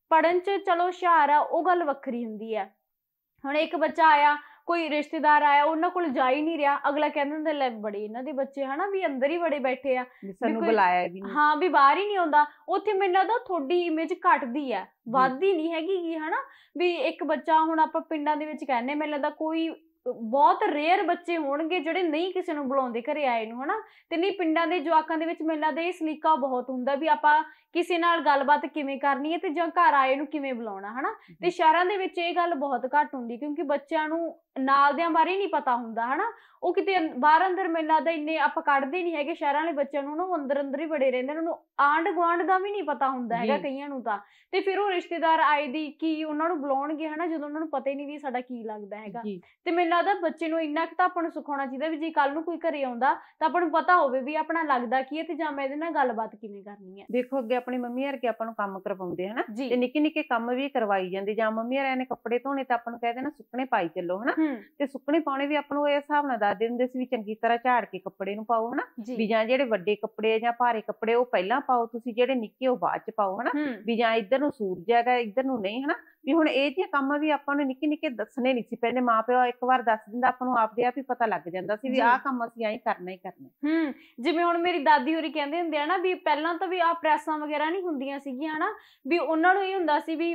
ਪੜਨ ਚ ਚਲੋ ਹੁਸ਼ਿਆਰ ਆ ਉਹ ਗੱਲ ਵੱਖਰੀ ਹੁੰਦੀ ਆ ਹੁਣ ਇੱਕ ਬੱਚਾ ਆਇਆ ਕੋਈ ਰਿਸ਼ਤੇਦਾਰ ਆਇਆ ਉਹਨਾਂ ਕੋਲ ਜਾ ਹੀ ਨਹੀਂ ਰਿਹਾ ਅਗਲਾ ਕਹਿੰਦਾ ਹੁੰਦਾ ਲੈ ਬੜੇ ਇਹਨਾਂ ਦੇ ਬੱਚੇ ਹਨਾ ਵੀ ਅੰਦਰ ਹੀ ਬੜੇ ਬੈਠੇ ਆ ਸਾਨੂੰ ਬੁਲਾਇਆ ਵੀ ਨਹੀਂ ਹਾਂ ਵੀ ਬਾਹਰ ਹੀ ਨਹੀਂ ਆਉਂਦਾ ਉੱਥੇ ਮੈਨੂੰ ਲੱਗਦਾ ਤੁਹਾਡੀ ਇਮੇਜ ਘਟਦੀ ਆ ਵੱਧਦੀ ਨਹੀਂ ਹੈਗੀ ਕੀ ਹਨਾ ਵੀ ਇੱਕ ਬੱਚਾ ਹੁਣ ਆਪਾਂ ਪਿੰਡਾਂ ਦੇ ਵਿੱਚ ਕਹਿੰਨੇ ਮੈਨੂੰ ਲੱਗਦਾ ਕੋਈ ਬਹੁਤ ਰੇਅਰ ਬੱਚੇ ਹੋਣਗੇ ਜਿਹੜੇ ਨਹੀਂ ਕਿਸੇ ਨੂੰ ਬੁਲਾਉਂਦੇ ਘਰੇ ਆਏ ਨੂੰ ਹਨਾ ਤੇ ਨਹੀਂ ਪਿੰਡਾਂ ਦੇ ਜਵਾਕਾਂ ਦੇ ਵਿੱਚ ਮੈਨੂੰ ਦੇ ਇਹ ਸਲੀਕਾ ਬਹੁਤ ਹੁੰਦਾ ਵੀ ਆਪਾਂ ਕਿਸੇ ਨਾਲ ਗੱਲਬਾਤ ਕਿਵੇਂ ਕਰਨੀ ਹੈ ਤੇ ਜਾਂ ਘਰ ਆਏ ਨੂੰ ਕਿਵੇਂ ਬੁਲਾਉਣਾ ਹਨਾ ਤੇ ਸ਼ਹਿਰਾਂ ਦੇ ਵਿੱਚ ਇਹ ਗੱਲ ਬਹੁਤ ਘੱਟ ਹੁੰਦੀ ਕਿਉਂਕਿ ਬੱਚਿਆਂ ਨੂੰ ਨਾਲ ਦੇ ਬਾਰੇ ਨਹੀਂ ਪਤਾ ਹੁੰਦਾ ਹਨਾ ਉਹ ਕਿਤੇ ਬਾਹਰ ਅੰਦਰ ਮੈਨੂੰ ਲੱਗਦਾ ਇੰਨੇ ਆਪਾਂ ਕੱਢਦੇ ਨਹੀਂ ਹੈਗੇ ਸ਼ਹਿਰਾਂ ਵਾਲੇ ਬੱਚਿਆਂ ਨੂੰ ਉਹ ਅੰਦਰ ਅੰਦਰ ਹੀ ਬੜੇ ਰਹਿੰਦੇ ਨੇ ਉਹਨੂੰ ਆਂਡ ਗਵਾਂਡ ਦਾ ਵੀ ਨਹੀਂ ਪਤਾ ਹੁੰਦਾ ਹੈਗਾ ਕਈਆਂ ਨੂੰ ਤਾਂ ਤੇ ਫਿਰ ਉਹ ਰਿਸ਼ਤੇਦਾਰ ਆਏ ਦੀ ਕੀ ਉਹਨਾਂ ਨੂੰ ਬੁਲਾਉਣਗੇ ਹਨਾ ਜਦੋਂ ਉਹਨਾਂ ਨੂੰ ਪਤਾ ਹੀ ਨਹੀਂ ਵੀ ਸਾਡਾ ਕੀ ਲੱਗਦਾ ਹੈਗਾ ਤੇ ਮੈਨੂੰ ਲੱਗਦਾ ਬੱਚੇ ਨੂੰ ਇੰਨਾ ਕਿ ਤਾਂ ਆਪਾਂ ਨੂੰ ਸਿਖਾਉਣਾ ਚਾਹੀਦਾ ਵੀ ਜੇ ਕੱਲ ਨੂੰ ਕੋਈ ਘਰੇ ਆਉਂਦਾ ਤਾਂ ਆਪਾਂ ਨੂੰ ਪਤਾ ਹੋਵੇ ਵੀ ਆਪਣਾ ਲੱਗਦਾ ਕੀ ਹੈ ਤੇ ਜਾਂ ਮੈਂ ਇਹਦੇ ਨਾਲ ਗੱਲਬਾਤ ਕਿਵੇਂ ਕਰਨੀ ਹੈ ਦੇਖੋ ਅੱਗੇ ਆਪਣੀ ਮੰਮੀ ਹਰ ਕੇ ਆਪਾਂ ਨੂੰ ਕੰਮ ਕਰਵਾਉਂਦੇ ਹਨਾ ਤੇ ਨਿੱਕੇ ਨਿੱਕੇ ਕੰਮ ਵੀ ਕਰਵਾਈ ਜਾਂਦੇ ਜਾਂ ਮੰਮੀ ਹਰਿਆਂ ਨੇ ਕੱਪੜੇ ਧੋਣੇ ਤਾਂ ਆਪਾਂ ਨੂੰ ਕਹਿ ਦੇਣਾ ਸੁੱਕਣੇ ਪਾਈ ਚੱਲੋ ਹਨਾ ਤੇ ਸੁੱਕਣੇ ਪਾਉਣੇ ਵੀ ਆਪਾਂ ਨੂੰ ਇਸ ਹਿਸਾਬ ਨਾਲ ਦੱਸਦੇ ਹੁੰਦੇ ਸੀ ਵੀ ਚੰਗੀ ਤਰ੍ਹਾਂ ਝਾੜ ਕੇ ਕੱਪੜੇ ਨੂੰ ਪਾਓ ਹਨਾ ਵੀ ਜਾਂ ਜਿਹੜੇ ਵੱਡੇ ਕੱਪੜੇ ਜਾਂ ਭਾਰੇ ਕੱਪੜੇ ਉਹ ਪਹਿਲਾਂ ਪਾਓ ਤੁਸੀਂ ਜਿਹੜੇ ਨਿੱਕੇ ਉਹ ਬਾਅਦ ਚ ਪਾਓ ਹਨਾ ਵੀ ਜਾਂ ਇੱਧਰ ਨੂੰ ਸੂਰਜ ਹੈਗਾ ਇੱਧਰ ਨੂੰ ਨਹੀਂ ਹਨਾ ਵੀ ਹੁਣ ਇਹ ਜਿਹੇ ਕੰਮ ਵੀ ਆਪਾਂ ਨੂੰ ਨਿੱਕੇ ਨਿੱਕੇ ਦੱਸਣੇ ਨਹੀਂ ਸੀ ਪਹਿਲੇ ਮਾਪਿਓ ਇੱਕ ਵਾਰ ਦੱਸ ਦਿੰਦਾ ਆਪਾਂ ਨੂੰ ਆਪਦੇ ਆਪ ਹੀ ਪਤਾ ਲੱਗ ਜਾਂਦਾ ਸੀ ਵੀ ਆਹ ਕੰਮ ਅਸੀਂ ਐਂ ਕਰਨਾ ਹੀ ਕਰਨਾ ਹੂੰ ਜਿਵੇਂ ਹੁਣ ਮੇਰੀ ਦਾਦੀ ਹੋਰੀ ਕਹਿੰਦੇ ਹੁੰਦੇ ਆ ਨਾ ਵੀ ਪਹਿਲਾਂ ਤਾਂ ਵੀ ਆ ਪ੍ਰੈਸਾਂ ਵਗੈਰਾ ਨਹੀਂ ਹੁੰਦੀਆਂ ਸੀਗੀਆਂ ਹਨਾ ਵੀ ਉਹਨਾਂ ਨੂੰ ਇਹ ਹੁੰਦਾ ਸੀ ਵੀ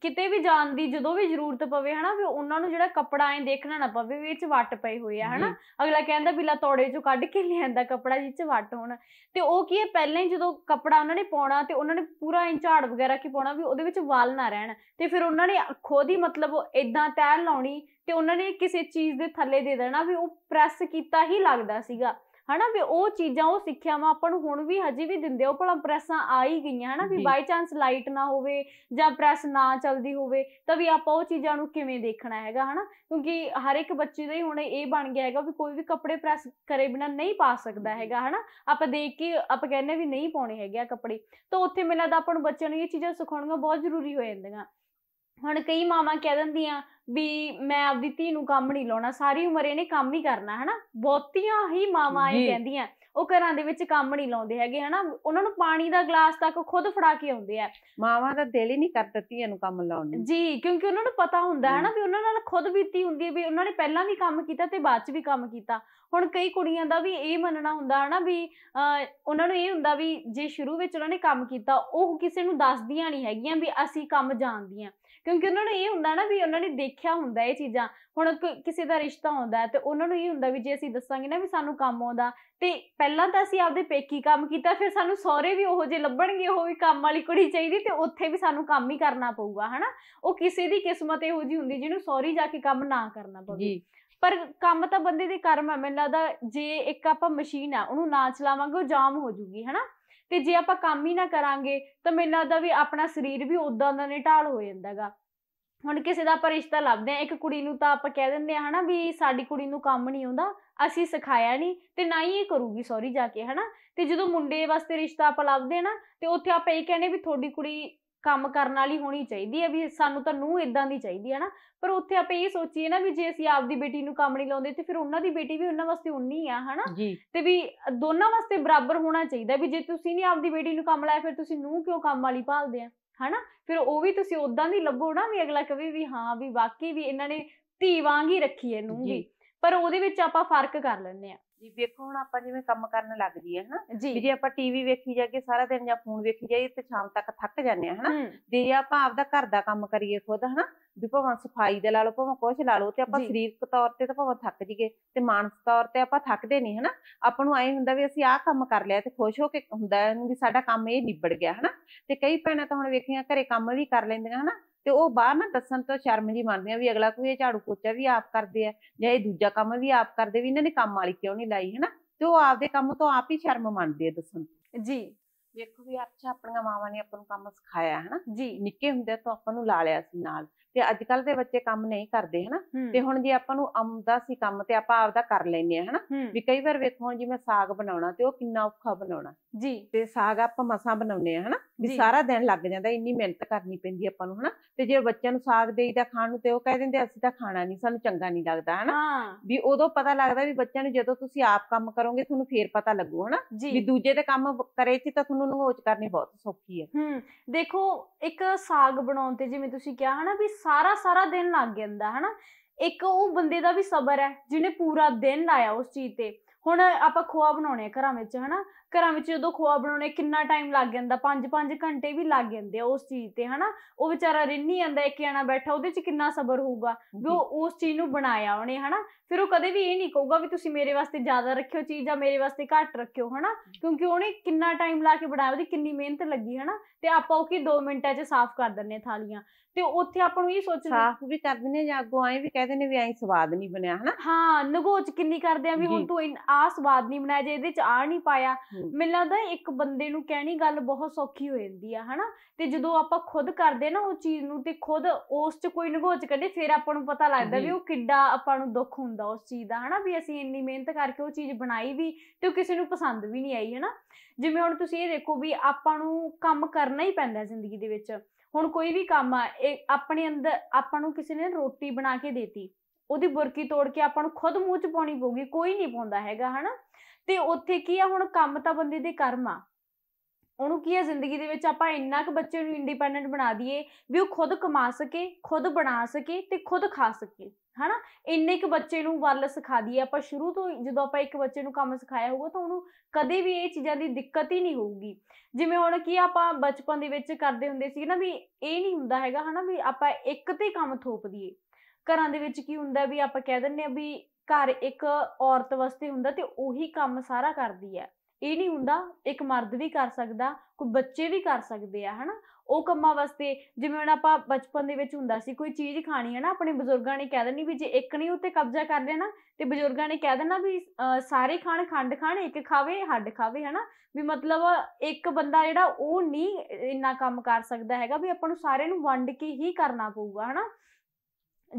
ਕਿਤੇ ਵੀ ਜਾਣ ਦੀ ਜਦੋਂ ਵੀ ਜ਼ਰੂਰਤ ਪਵੇ ਹਨਾ ਵੀ ਉਹਨਾਂ ਨੂੰ ਜਿਹੜਾ ਕੱਪੜਾ ਐਂ ਦੇਖਣਾ ਨਾ ਪਵੇ ਵੀ ਇਹ ਚ ਵੱਟ ਪਏ ਹੋਏ ਆ ਹਨਾ ਅਗਲਾ ਕਹਿੰਦਾ ਵੀ ਲਾ ਤੋੜੇ ਚੋਂ ਕੱਢ ਕੇ ਲਿਆਂਦਾ ਕਪੜਾ ਜਿੱਚ ਵੱਟ ਹੋਣ ਤੇ ਉਹ ਕੀ ਹੈ ਪਹਿਲਾਂ ਹੀ ਜਦੋਂ ਕਪੜਾ ਉਹਨਾਂ ਨੇ ਪਾਉਣਾ ਤੇ ਉਹਨਾਂ ਨੇ ਪੂਰਾ ਇੰਚਾੜ ਵਗੈਰਾ ਕੀ ਪਾਉਣਾ ਵੀ ਉਹਦੇ ਵਿੱਚ ਵਾਲ ਨਾ ਰਹਿਣ ਤੇ ਫਿਰ ਉਹਨਾਂ ਨੇ ਖੁਦ ਹੀ ਮਤਲਬ ਇਦਾਂ ਤੈਅ ਲਾਉਣੀ ਤੇ ਉਹਨਾਂ ਨੇ ਕਿਸੇ ਚੀਜ਼ ਦੇ ਥੱਲੇ ਦੇ ਦੇਣਾ ਵੀ ਉਹ ਪ੍ਰੈਸ ਕੀਤਾ ਹੀ ਲੱਗਦਾ ਸੀਗਾ ਹਨਾ ਵੀ ਉਹ ਚੀਜ਼ਾਂ ਉਹ ਸਿੱਖਿਆਵਾਂ ਆਪਾਂ ਨੂੰ ਹੁਣ ਵੀ ਹਜੇ ਵੀ ਦਿੰਦੇ ਉਹ ਭਲਾ ਪ੍ਰੈਸਾਂ ਆ ਹੀ ਗਈਆਂ ਹਨਾ ਵੀ ਬਾਈ ਚਾਂਸ ਲਾਈਟ ਨਾ ਹੋਵੇ ਜਾਂ ਪ੍ਰੈਸ ਨਾ ਚੱਲਦੀ ਹੋਵੇ ਤਾਂ ਵੀ ਆਪਾਂ ਉਹ ਚੀਜ਼ਾਂ ਨੂੰ ਕਿਵੇਂ ਦੇਖਣਾ ਹੈਗਾ ਹਨਾ ਕਿਉਂਕਿ ਹਰ ਇੱਕ ਬੱਚੇ ਦਾ ਹੀ ਹੁਣ ਇਹ ਬਣ ਗਿਆ ਹੈਗਾ ਵੀ ਕੋਈ ਵੀ ਕੱਪੜੇ ਪ੍ਰੈਸ ਕਰੇ ਬਿਨਾ ਨਹੀਂ ਪਾ ਸਕਦਾ ਹੈਗਾ ਹਨਾ ਆਪਾਂ ਦੇਖ ਕੇ ਆਪਾਂ ਕਹਿੰਦੇ ਵੀ ਨਹੀਂ ਪਾਉਣੇ ਹੈਗੇ ਆ ਕੱਪੜੇ ਤਾਂ ਉੱਥੇ ਮੈਨੂੰ ਲੱਗਦਾ ਆਪਾਂ ਨੂੰ ਬੱਚਿਆਂ ਨੂੰ ਇਹ ਚੀਜ਼ਾਂ ਸਿਖਾਉਣੀਆਂ ਬਹੁਤ ਜ਼ਰੂਰੀ ਹੋ ਜਾਂਦੀਆਂ ਹੁਣ ਕਈ ਮਾਵਾਂ ਕਹਿ ਦਿੰਦੀਆਂ ਵੀ ਮੈਂ ਆਪਦੀ ਧੀ ਨੂੰ ਕੰਮ ਨਹੀਂ ਲਾਉਣਾ ਸਾਰੀ ਉਮਰ ਇਹਨੇ ਕੰਮ ਹੀ ਕਰਨਾ ਹਨਾ ਬਹੁਤੀਆਂ ਹੀ ਮਾਵਾਂ ਇਹ ਕਹਿੰਦੀਆਂ ਉਹ ਘਰਾਂ ਦੇ ਵਿੱਚ ਕੰਮ ਨਹੀਂ ਲਾਉਂਦੇ ਹੈਗੇ ਹਨਾ ਉਹਨਾਂ ਨੂੰ ਪਾਣੀ ਦਾ ਗਲਾਸ ਤੱਕ ਖੁਦ ਫੜਾ ਕੇ ਆਉਂਦੇ ਆ ਮਾਵਾਂ ਦਾ ਦਿਲ ਹੀ ਨਹੀਂ ਕਰਦਾ ਧੀਆਂ ਨੂੰ ਕੰਮ ਲਾਉਣ ਨੂੰ ਜੀ ਕਿਉਂਕਿ ਉਹਨਾਂ ਨੂੰ ਪਤਾ ਹੁੰਦਾ ਹੈ ਨਾ ਵੀ ਉਹਨਾਂ ਨਾਲ ਖੁਦ ਬੀਤੀ ਹੁੰਦੀ ਹੈ ਵੀ ਉਹਨਾਂ ਨੇ ਪਹਿਲਾਂ ਵੀ ਕੰਮ ਕੀਤਾ ਤੇ ਬਾਅਦ ਚ ਵੀ ਕੰਮ ਕੀਤਾ ਹੁਣ ਕਈ ਕੁੜੀਆਂ ਦਾ ਵੀ ਇਹ ਮੰਨਣਾ ਹੁੰਦਾ ਹੈ ਨਾ ਵੀ ਉਹਨਾਂ ਨੂੰ ਇਹ ਹੁੰਦਾ ਵੀ ਜੇ ਸ਼ੁਰੂ ਵਿੱਚ ਉਹਨਾਂ ਨੇ ਕੰਮ ਕੀਤਾ ਉਹ ਕਿਸੇ ਨੂੰ ਦੱਸਦੀਆਂ ਨਹੀਂ ਹੈਗੀਆਂ ਵੀ ਅਸੀਂ ਕੰਮ ਜਾਣਦੀਆਂ ਕਿਉਂਕਿ ਉਹਨਾਂ ਨੂੰ ਇਹ ਹੁੰਦਾ ਨਾ ਵੀ ਉਹਨਾਂ ਨੇ ਦੇਖਿਆ ਹੁੰਦਾ ਇਹ ਚੀਜ਼ਾਂ ਹੁਣ ਕਿਸੇ ਦਾ ਰਿਸ਼ਤਾ ਹੁੰਦਾ ਤੇ ਉਹਨਾਂ ਨੂੰ ਇਹ ਹੁੰਦਾ ਵੀ ਜੇ ਅਸੀਂ ਦੱਸਾਂਗੇ ਨਾ ਵੀ ਸਾਨੂੰ ਕੰਮ ਆਉਂਦਾ ਤੇ ਪਹਿਲਾਂ ਤਾਂ ਅਸੀਂ ਆਪਦੇ ਪੇਕੀ ਕੰਮ ਕੀਤਾ ਫਿਰ ਸਾਨੂੰ ਸਹੁਰੇ ਵੀ ਉਹੋ ਜੇ ਲੱਭਣਗੇ ਉਹ ਵੀ ਕੰਮ ਵਾਲੀ ਕੁੜੀ ਚਾਹੀਦੀ ਤੇ ਉੱਥੇ ਵੀ ਸਾਨੂੰ ਕੰਮ ਹੀ ਕਰਨਾ ਪਊਗਾ ਹਨਾ ਉਹ ਕਿਸੇ ਦੀ ਕਿਸਮਤ ਇਹੋ ਜੀ ਹੁੰਦੀ ਜਿਹਨੂੰ ਸਹੁਰੇ ਜਾ ਕੇ ਕੰਮ ਨਾ ਕਰਨਾ ਪਵੇ ਪਰ ਕੰਮ ਤਾਂ ਬੰਦੇ ਦੇ ਕਰਮ ਹੈ ਮੈਨੂੰ ਲੱਗਦਾ ਜੇ ਇੱਕ ਆਪਾਂ ਮਸ਼ੀਨ ਆ ਉਹਨੂੰ ਨਾ ਚਲਾਵਾਂਗੇ ਉਹ ਜਾਮ ਹੋ ਜੂਗੀ ਹਨਾ ਤੇ ਜੇ ਆਪਾਂ ਕੰਮ ਹੀ ਨਾ ਕਰਾਂਗੇ ਤਾਂ ਮੈਨੂੰ ਲੱਗਦਾ ਵੀ ਆਪਣਾ ਸਰੀਰ ਵੀ ਉਦਾਂ ਦਾ ਨਿਟਾਲ ਹੋ ਜਾਂਦਾਗਾ ਹੁਣ ਕਿਸੇ ਦਾ ਪਰਿਸ਼ਤਾ ਲੱਭਦੇ ਆ ਇੱਕ ਕੁੜੀ ਨੂੰ ਤਾਂ ਆਪਾਂ ਕਹਿ ਦਿੰਦੇ ਆ ਹਨਾ ਵੀ ਸਾਡੀ ਕੁੜੀ ਨੂੰ ਕੰਮ ਨਹੀਂ ਆਉਂਦਾ ਅਸੀਂ ਸਿਖਾਇਆ ਨਹੀਂ ਤੇ ਨਾ ਹੀ ਇਹ ਕਰੂਗੀ ਸੌਰੀ ਜਾ ਕੇ ਹਨਾ ਤੇ ਜਦੋਂ ਮੁੰਡੇ ਵਾਸਤੇ ਰਿਸ਼ਤਾ ਆਪਾਂ ਲੱਭਦੇ ਆ ਨਾ ਤੇ ਉੱਥੇ ਆਪਾਂ ਇਹ ਕਹਿੰਦੇ ਵੀ ਤੁਹਾਡੀ ਕੁੜੀ ਕੰਮ ਕਰਨ ਵਾਲੀ ਹੋਣੀ ਚਾਹੀਦੀ ਹੈ ਵੀ ਸਾਨੂੰ ਤਾਂ ਨੂੰ ਇਦਾਂ ਦੀ ਚਾਹੀਦੀ ਹੈ ਨਾ ਪਰ ਉੱਥੇ ਆਪੇ ਇਹ ਸੋਚੀਏ ਨਾ ਵੀ ਜੇ ਅਸੀਂ ਆਪਦੀ ਬੇਟੀ ਨੂੰ ਕੰਮ ਨਹੀਂ ਲਾਉਂਦੇ ਤੇ ਫਿਰ ਉਹਨਾਂ ਦੀ ਬੇਟੀ ਵੀ ਉਹਨਾਂ ਵਾਸਤੇ ਉਨੀ ਆ ਹਨਾ ਤੇ ਵੀ ਦੋਨਾਂ ਵਾਸਤੇ ਬਰਾਬਰ ਹੋਣਾ ਚਾਹੀਦਾ ਵੀ ਜੇ ਤੁਸੀਂ ਨਹੀਂ ਆਪਦੀ ਬੇਟੀ ਨੂੰ ਕੰਮ ਲਾਇਆ ਫਿਰ ਤੁਸੀਂ ਨੂੰ ਕਿਉਂ ਕੰਮ ਵਾਲੀ ਭਾਲਦੇ ਆ ਹਨਾ ਫਿਰ ਉਹ ਵੀ ਤੁਸੀਂ ਉਦਾਂ ਦੀ ਲੱਭੋ ਨਾ ਵੀ ਅਗਲਾ ਕਵੀ ਵੀ ਹਾਂ ਵੀ ਵਾਕਈ ਵੀ ਇਹਨਾਂ ਨੇ ਧੀ ਵਾਂਗ ਹੀ ਰੱਖੀ ਹੈ ਨੂੰ ਵੀ ਪਰ ਉਹਦੇ ਵਿੱਚ ਆਪਾਂ ਫਰਕ ਕਰ ਲੈਂਦੇ ਆ ਜੀ ਵੇਖੋ ਹੁਣ ਆਪਾਂ ਜਿਵੇਂ ਕੰਮ ਕਰਨ ਲੱਗ ਹੈ ਹਨਾ ਵੀ ਜੇ ਆਪਾਂ ਟੀਵੀ ਵੇਖੀ ਜਾਗੇ ਸਾਰਾ ਦਿਨ ਜਾਂ ਫੋਨ ਵੇਖੀ ਜਾਈਏ ਤੇ ਸ਼ਾਮ ਤੱਕ ਥੱਕ ਜਾਂਦੇ ਆ ਹਨਾ ਜੇ ਆਪਾਂ ਆਪਦਾ ਘਰ ਦਾ ਕੰਮ ਕਰੀਏ ਖੁਦ ਹਨਾ ਵੀ ਭਾਵੇਂ ਸਫਾਈ ਦੇ ਲਾ ਲਓ ਭਾਵੇਂ ਕੁਝ ਲਾ ਲਓ ਤੇ ਆਪਾਂ ਸਰੀਰਕ ਤੌਰ ਤੇ ਤਾਂ ਭਾਵੇਂ ਥੱਕ ਜੀਗੇ ਤੇ ਮਾਨਸਿਕ ਤੌਰ ਤੇ ਆਪਾਂ ਥੱਕਦੇ ਨਹੀਂ ਹਨਾ ਆਪਾਂ ਨੂੰ ਐਂ ਹੁੰਦਾ ਵੀ ਅਸੀਂ ਆਹ ਕੰਮ ਕਰ ਲਿਆ ਤੇ ਖੁਸ਼ ਹੋ ਕੇ ਹੁੰਦਾ ਵੀ ਸਾਡਾ ਕੰਮ ਇਹ ਨਿਬੜ ਗਿਆ ਹਨਾ ਤੇ ਕਈ ਭੈਣਾਂ ਤਾਂ ਹੁਣ ਵੇਖੀਆਂ ਘਰੇ ਕੰਮ ਵੀ ਕਰ ਲੈਂਦੀਆਂ ਹਨਾ ਤੇ ਉਹ ਬਾਹਰ ਨਾ ਦੱਸਣ ਤੋਂ ਸ਼ਰਮ ਜੀ ਮੰਨਦੀਆਂ ਵੀ ਅਗਲਾ ਕੋਈ ਇਹ ਝਾੜੂ ਪੋਚਾ ਵੀ ਆਪ ਕਰਦੇ ਆ ਜਾਂ ਇਹ ਦੂਜਾ ਕੰਮ ਵੀ ਆਪ ਕਰਦੇ ਵੀ ਇਹਨਾਂ ਨੇ ਕੰਮ ਵਾਲੀ ਕਿਉਂ ਨਹੀਂ ਲਾਈ ਹਨਾ ਤੇ ਉਹ ਆਪਦੇ ਕੰਮ ਤੋਂ ਆਪ ਹੀ ਸ਼ਰਮ ਮੰਨਦੇ ਆ ਦੱਸਣ ਜੀ ਵੇਖੋ ਵੀ ਅੱਛਾ ਆਪਣੀਆਂ ਮਾਵਾਂ ਨੇ ਆਪਾਂ ਨੂੰ ਕੰਮ ਸਿਖਾਇਆ ਹਨਾ ਜੀ ਨਿੱਕੇ ਹੁੰਦੇ ਤੋਂ ਆਪਾਂ ਨੂੰ ਲਾ ਲਿਆ ਸੀ ਨਾਲ ਤੇ ਅੱਜ ਕੱਲ ਦੇ ਬੱਚੇ ਕੰਮ ਨਹੀਂ ਕਰਦੇ ਹਨਾ ਤੇ ਹੁਣ ਜੇ ਆਪਾਂ ਨੂੰ ਆਉਂਦਾ ਸੀ ਕੰਮ ਤੇ ਆਪਾਂ ਆਪਦਾ ਕਰ ਲੈਨੇ ਆ ਹਨਾ ਵੀ ਕਈ ਵਾਰ ਵੇਖੋ ਜੀ ਮੈਂ ਸਾਗ ਬਣਾਉਣਾ ਤੇ ਉਹ ਕਿੰਨਾ ਔਖਾ ਬਣਾਉਣਾ ਜੀ ਤੇ ਸਾਗ ਆਪਾਂ ਮਸਾਂ ਬਣਾਉਨੇ ਆ ਹਨਾ ਵੀ ਸਾਰਾ ਦਿਨ ਲੱਗ ਜਾਂਦਾ ਇੰਨੀ ਮਿਹਨਤ ਕਰਨੀ ਪੈਂਦੀ ਆਪਾਂ ਨੂੰ ਹਨਾ ਤੇ ਜੇ ਬੱਚਿਆਂ ਨੂੰ ਸਾਗ ਦੇਈਦਾ ਖਾਣ ਨੂੰ ਤੇ ਉਹ ਕਹਿ ਦਿੰਦੇ ਅਸੀਂ ਤਾਂ ਖਾਣਾ ਨਹੀਂ ਸਾਨੂੰ ਚੰਗਾ ਨਹੀਂ ਲੱਗਦਾ ਹਨਾ ਵੀ ਉਦੋਂ ਪਤਾ ਲੱਗਦਾ ਵੀ ਬੱਚਿਆਂ ਨੂੰ ਜਦੋਂ ਤੁਸੀਂ ਆਪ ਕੰਮ ਕਰੋਗੇ ਤੁਹਾਨੂੰ ਫੇਰ ਪਤਾ ਲੱਗੂ ਹਨਾ ਵੀ ਦੂਜੇ ਦੇ ਕੰਮ ਕਰੇ ਸੀ ਤਾਂ ਤੁਹਾਨੂੰ ਨਗੋਚ ਕਰਨੀ ਬਹੁਤ ਸੌਖੀ ਹੈ ਦੇਖੋ ਇੱਕ ਸਾਗ ਬਣਾਉਣ ਤੇ ਜਿਵੇਂ ਤੁਸੀਂ ਕਿਹਾ ਹਨਾ ਵੀ ਸਾਰਾ ਸਾਰਾ ਦਿਨ ਲੱਗ ਜਾਂਦਾ ਹਨਾ ਇੱਕ ਉਹ ਬੰਦੇ ਦਾ ਵੀ ਸਬਰ ਹੈ ਜਿਹਨੇ ਪੂਰਾ ਦਿਨ ਲਾਇਆ ਉਸ ਚੀਜ਼ ਤੇ ਹੁਣ ਆਪਾਂ ਖੋਆ ਬਣਾਉਣੇ ਘਰਾਂ ਵਿੱਚ ਹਨਾ ਘਰਾਂ ਵਿੱਚ ਜਦੋਂ ਖੋਆ ਬਣਾਉਣੇ ਕਿੰਨਾ ਟਾਈਮ ਲੱਗ ਜਾਂਦਾ 5-5 ਘੰਟੇ ਵੀ ਲੱਗ ਜਾਂਦੇ ਆ ਉਸ ਚੀਜ਼ ਤੇ ਹਨਾ ਉਹ ਵਿਚਾਰਾ ਰਿੰਨੀ ਜਾਂਦਾ ਇੱਕ ਜਣਾ ਬੈਠਾ ਉਹਦੇ 'ਚ ਕਿੰਨਾ ਸਬਰ ਹੋਊਗਾ ਵੀ ਉਹ ਉਸ ਚੀਜ਼ ਨੂੰ ਬਣਾਇਆ ਉਹਨੇ ਹਨਾ ਫਿਰ ਉਹ ਕਦੇ ਵੀ ਇਹ ਨਹੀਂ ਕਹੂਗਾ ਵੀ ਤੁਸੀਂ ਮੇਰੇ ਵਾਸਤੇ ਜ਼ਿਆਦਾ ਰੱਖਿਓ ਚੀਜ਼ ਜਾਂ ਮੇਰੇ ਵਾਸਤੇ ਘੱਟ ਰੱਖਿਓ ਹਨਾ ਕਿਉਂਕਿ ਉਹਨੇ ਕਿੰਨਾ ਟਾਈਮ ਲਾ ਕੇ ਬਣਾਇਆ ਉਹਦੀ ਕਿੰਨੀ ਮਿਹਨਤ ਲੱਗੀ ਹਨਾ ਤੇ ਆਪਾਂ ਉਹ ਕੀ 2 ਮਿੰਟਾਂ 'ਚ ਸਾਫ਼ ਕਰ ਦਿੰਨੇ ਥਾਲੀਆਂ ਤੇ ਉੱਥੇ ਆਪਾਂ ਨੂੰ ਇਹ ਸੋਚਣਾ ਸਾਫ਼ ਵੀ ਕਰਦੇ ਨੇ ਜਾਂ ਅੱਗੋਂ ਆਏ ਵੀ ਕਹਿੰਦੇ ਨੇ ਵੀ ਐਂ ਸਵਾਦ ਨਹੀਂ ਬਣਿਆ ਹਨਾ ਹਾਂ ਨਗੋਚ ਕਿੰਨੀ ਕਰਦੇ ਆ ਵੀ ਹੁਣ ਤੂੰ ਆ ਸਵਾਦ ਨਹੀਂ ਬਣਾਇਆ ਜੇ ਇਹਦੇ ਚ ਆ ਨਹੀਂ ਪਾਇਆ ਮੈਨੂੰ ਲੱਗਦਾ ਇੱਕ ਬੰਦੇ ਨੂੰ ਕਹਿਣੀ ਗੱਲ ਬਹੁਤ ਸੌਖੀ ਹੋ ਜਾਂਦੀ ਆ ਹਨਾ ਤੇ ਜਦੋਂ ਆਪਾਂ ਖੁਦ ਕਰਦੇ ਨਾ ਉਹ ਚੀਜ਼ ਨੂੰ ਤੇ ਖੁਦ ਉਸ ਚ ਕੋਈ ਨਗੋਚ ਕੱਢੇ ਫਿਰ ਆਪਾਂ ਨੂੰ ਪਤਾ ਲੱਗਦਾ ਵੀ ਉਹ ਕਿੱਡਾ ਆਪਾਂ ਨੂੰ ਦੁੱਖ ਹੁੰਦਾ ਉਸ ਚੀਜ਼ ਦਾ ਹਨਾ ਵੀ ਅਸੀਂ ਇੰਨੀ ਮਿਹਨਤ ਕਰਕੇ ਉਹ ਚੀਜ਼ ਬਣਾਈ ਵੀ ਤੇ ਉਹ ਕਿਸੇ ਨੂੰ ਪਸੰਦ ਵੀ ਨਹੀਂ ਆਈ ਹਨਾ ਜਿਵੇਂ ਹੁਣ ਤੁਸੀਂ ਇਹ ਦੇਖੋ ਵੀ ਆਪਾਂ ਨੂੰ ਕੰਮ ਕਰਨਾ ਹੀ ਪੈਂਦਾ ਜ਼ਿੰਦਗੀ ਦੇ ਵਿੱਚ ਹੁਣ ਕੋਈ ਵੀ ਕੰਮ ਆ ਇਹ ਆਪਣੇ ਅੰਦਰ ਆਪਾਂ ਨੂੰ ਕਿਸੇ ਨੇ ਰੋਟੀ ਬਣਾ ਕੇ ਦੇਤੀ ਉਹਦੀ ਬੁਰਕੀ ਤੋੜ ਕੇ ਆਪਾਂ ਨੂੰ ਖੁਦ ਮੂੰਹ 'ਚ ਪਾਉਣੀ ਪਊਗੀ ਕੋਈ ਨਹੀਂ ਪਾਉਂਦਾ ਹੈਗਾ ਹਨਾ ਤੇ ਉੱਥੇ ਕੀ ਆ ਹੁਣ ਕੰਮ ਤਾਂ ਬੰਦੇ ਦੇ ਕਰਮ ਆ ਉਹਨੂੰ ਕੀ ਹੈ ਜ਼ਿੰਦਗੀ ਦੇ ਵਿੱਚ ਆਪਾਂ ਇੰਨਾ ਕੁ ਬੱਚੇ ਨੂੰ ਇੰਡੀਪੈਂਡੈਂਟ ਬਣਾ ਦਈਏ ਵੀ ਉਹ ਖੁਦ ਕਮਾ ਸਕੇ ਖੁਦ ਬਣਾ ਸਕੇ ਤੇ ਖੁਦ ਖਾ ਸਕੇ ਹਨਾ ਇੰਨੇ ਕੁ ਬੱਚੇ ਨੂੰ ਵੱਲ ਸਿਖਾ ਦਈਏ ਆਪਾਂ ਸ਼ੁਰੂ ਤੋਂ ਜਦੋਂ ਆਪਾਂ ਇੱਕ ਬੱਚੇ ਨੂੰ ਕੰਮ ਸਿਖਾਇਆ ਹੋਊਗਾ ਤਾਂ ਉਹਨੂੰ ਕਦੇ ਵੀ ਇਹ ਚੀਜ਼ਾਂ ਦੀ ਦਿੱਕਤ ਹੀ ਨਹੀਂ ਹੋਊਗੀ ਜਿਵੇਂ ਹੁਣ ਕੀ ਆਪਾਂ ਬਚਪਨ ਦੇ ਵਿੱਚ ਕਰਦੇ ਹੁੰਦੇ ਸੀ ਨਾ ਵੀ ਇਹ ਨਹੀਂ ਹੁੰਦਾ ਹੈਗਾ ਹਨਾ ਵੀ ਆਪਾਂ ਇੱਕ ਤੇ ਕੰਮ ਥੋਪ ਦਈਏ ਘਰਾਂ ਦੇ ਵਿੱਚ ਕੀ ਹੁੰਦਾ ਵੀ ਆਪਾਂ ਕਹਿ ਦਿੰਨੇ ਆ ਵੀ ਘਰ ਇੱਕ ਔਰਤ ਵਸਤੇ ਹੁੰਦਾ ਤੇ ਉਹੀ ਕੰਮ ਸਾਰਾ ਕਰਦੀ ਹੈ ਇਹ ਨਹੀਂ ਹੁੰਦਾ ਇੱਕ ਮਰਦ ਵੀ ਕਰ ਸਕਦਾ ਕੋਈ ਬੱਚੇ ਵੀ ਕਰ ਸਕਦੇ ਆ ਹਨਾ ਉਹ ਕੰਮਾਂ ਵਾਸਤੇ ਜਿਵੇਂ ਹੁਣ ਆਪਾਂ ਬਚਪਨ ਦੇ ਵਿੱਚ ਹੁੰਦਾ ਸੀ ਕੋਈ ਚੀਜ਼ ਖਾਣੀ ਹੈ ਨਾ ਆਪਣੇ ਬਜ਼ੁਰਗਾਂ ਨੇ ਕਹਿ ਦੇਣੀ ਵੀ ਜੇ ਇੱਕ ਨਹੀਂ ਉੱਤੇ ਕਬਜ਼ਾ ਕਰ ਲੈਣਾ ਤੇ ਬਜ਼ੁਰਗਾਂ ਨੇ ਕਹਿ ਦੇਣਾ ਵੀ ਸਾਰੇ ਖਾਣ ਖੰਡ ਖਾਣ ਇੱਕ ਖਾਵੇ ਹੱਡ ਖਾਵੇ ਹਨਾ ਵੀ ਮਤਲਬ ਇੱਕ ਬੰਦਾ ਜਿਹੜਾ ਉਹ ਨਹੀਂ ਇੰਨਾ ਕੰਮ ਕਰ ਸਕਦਾ ਹੈਗਾ ਵੀ ਆਪਾਂ ਨੂੰ ਸਾਰਿਆਂ ਨੂੰ ਵੰਡ ਕੇ ਹੀ ਕਰਨਾ ਪਊਗਾ ਹਨਾ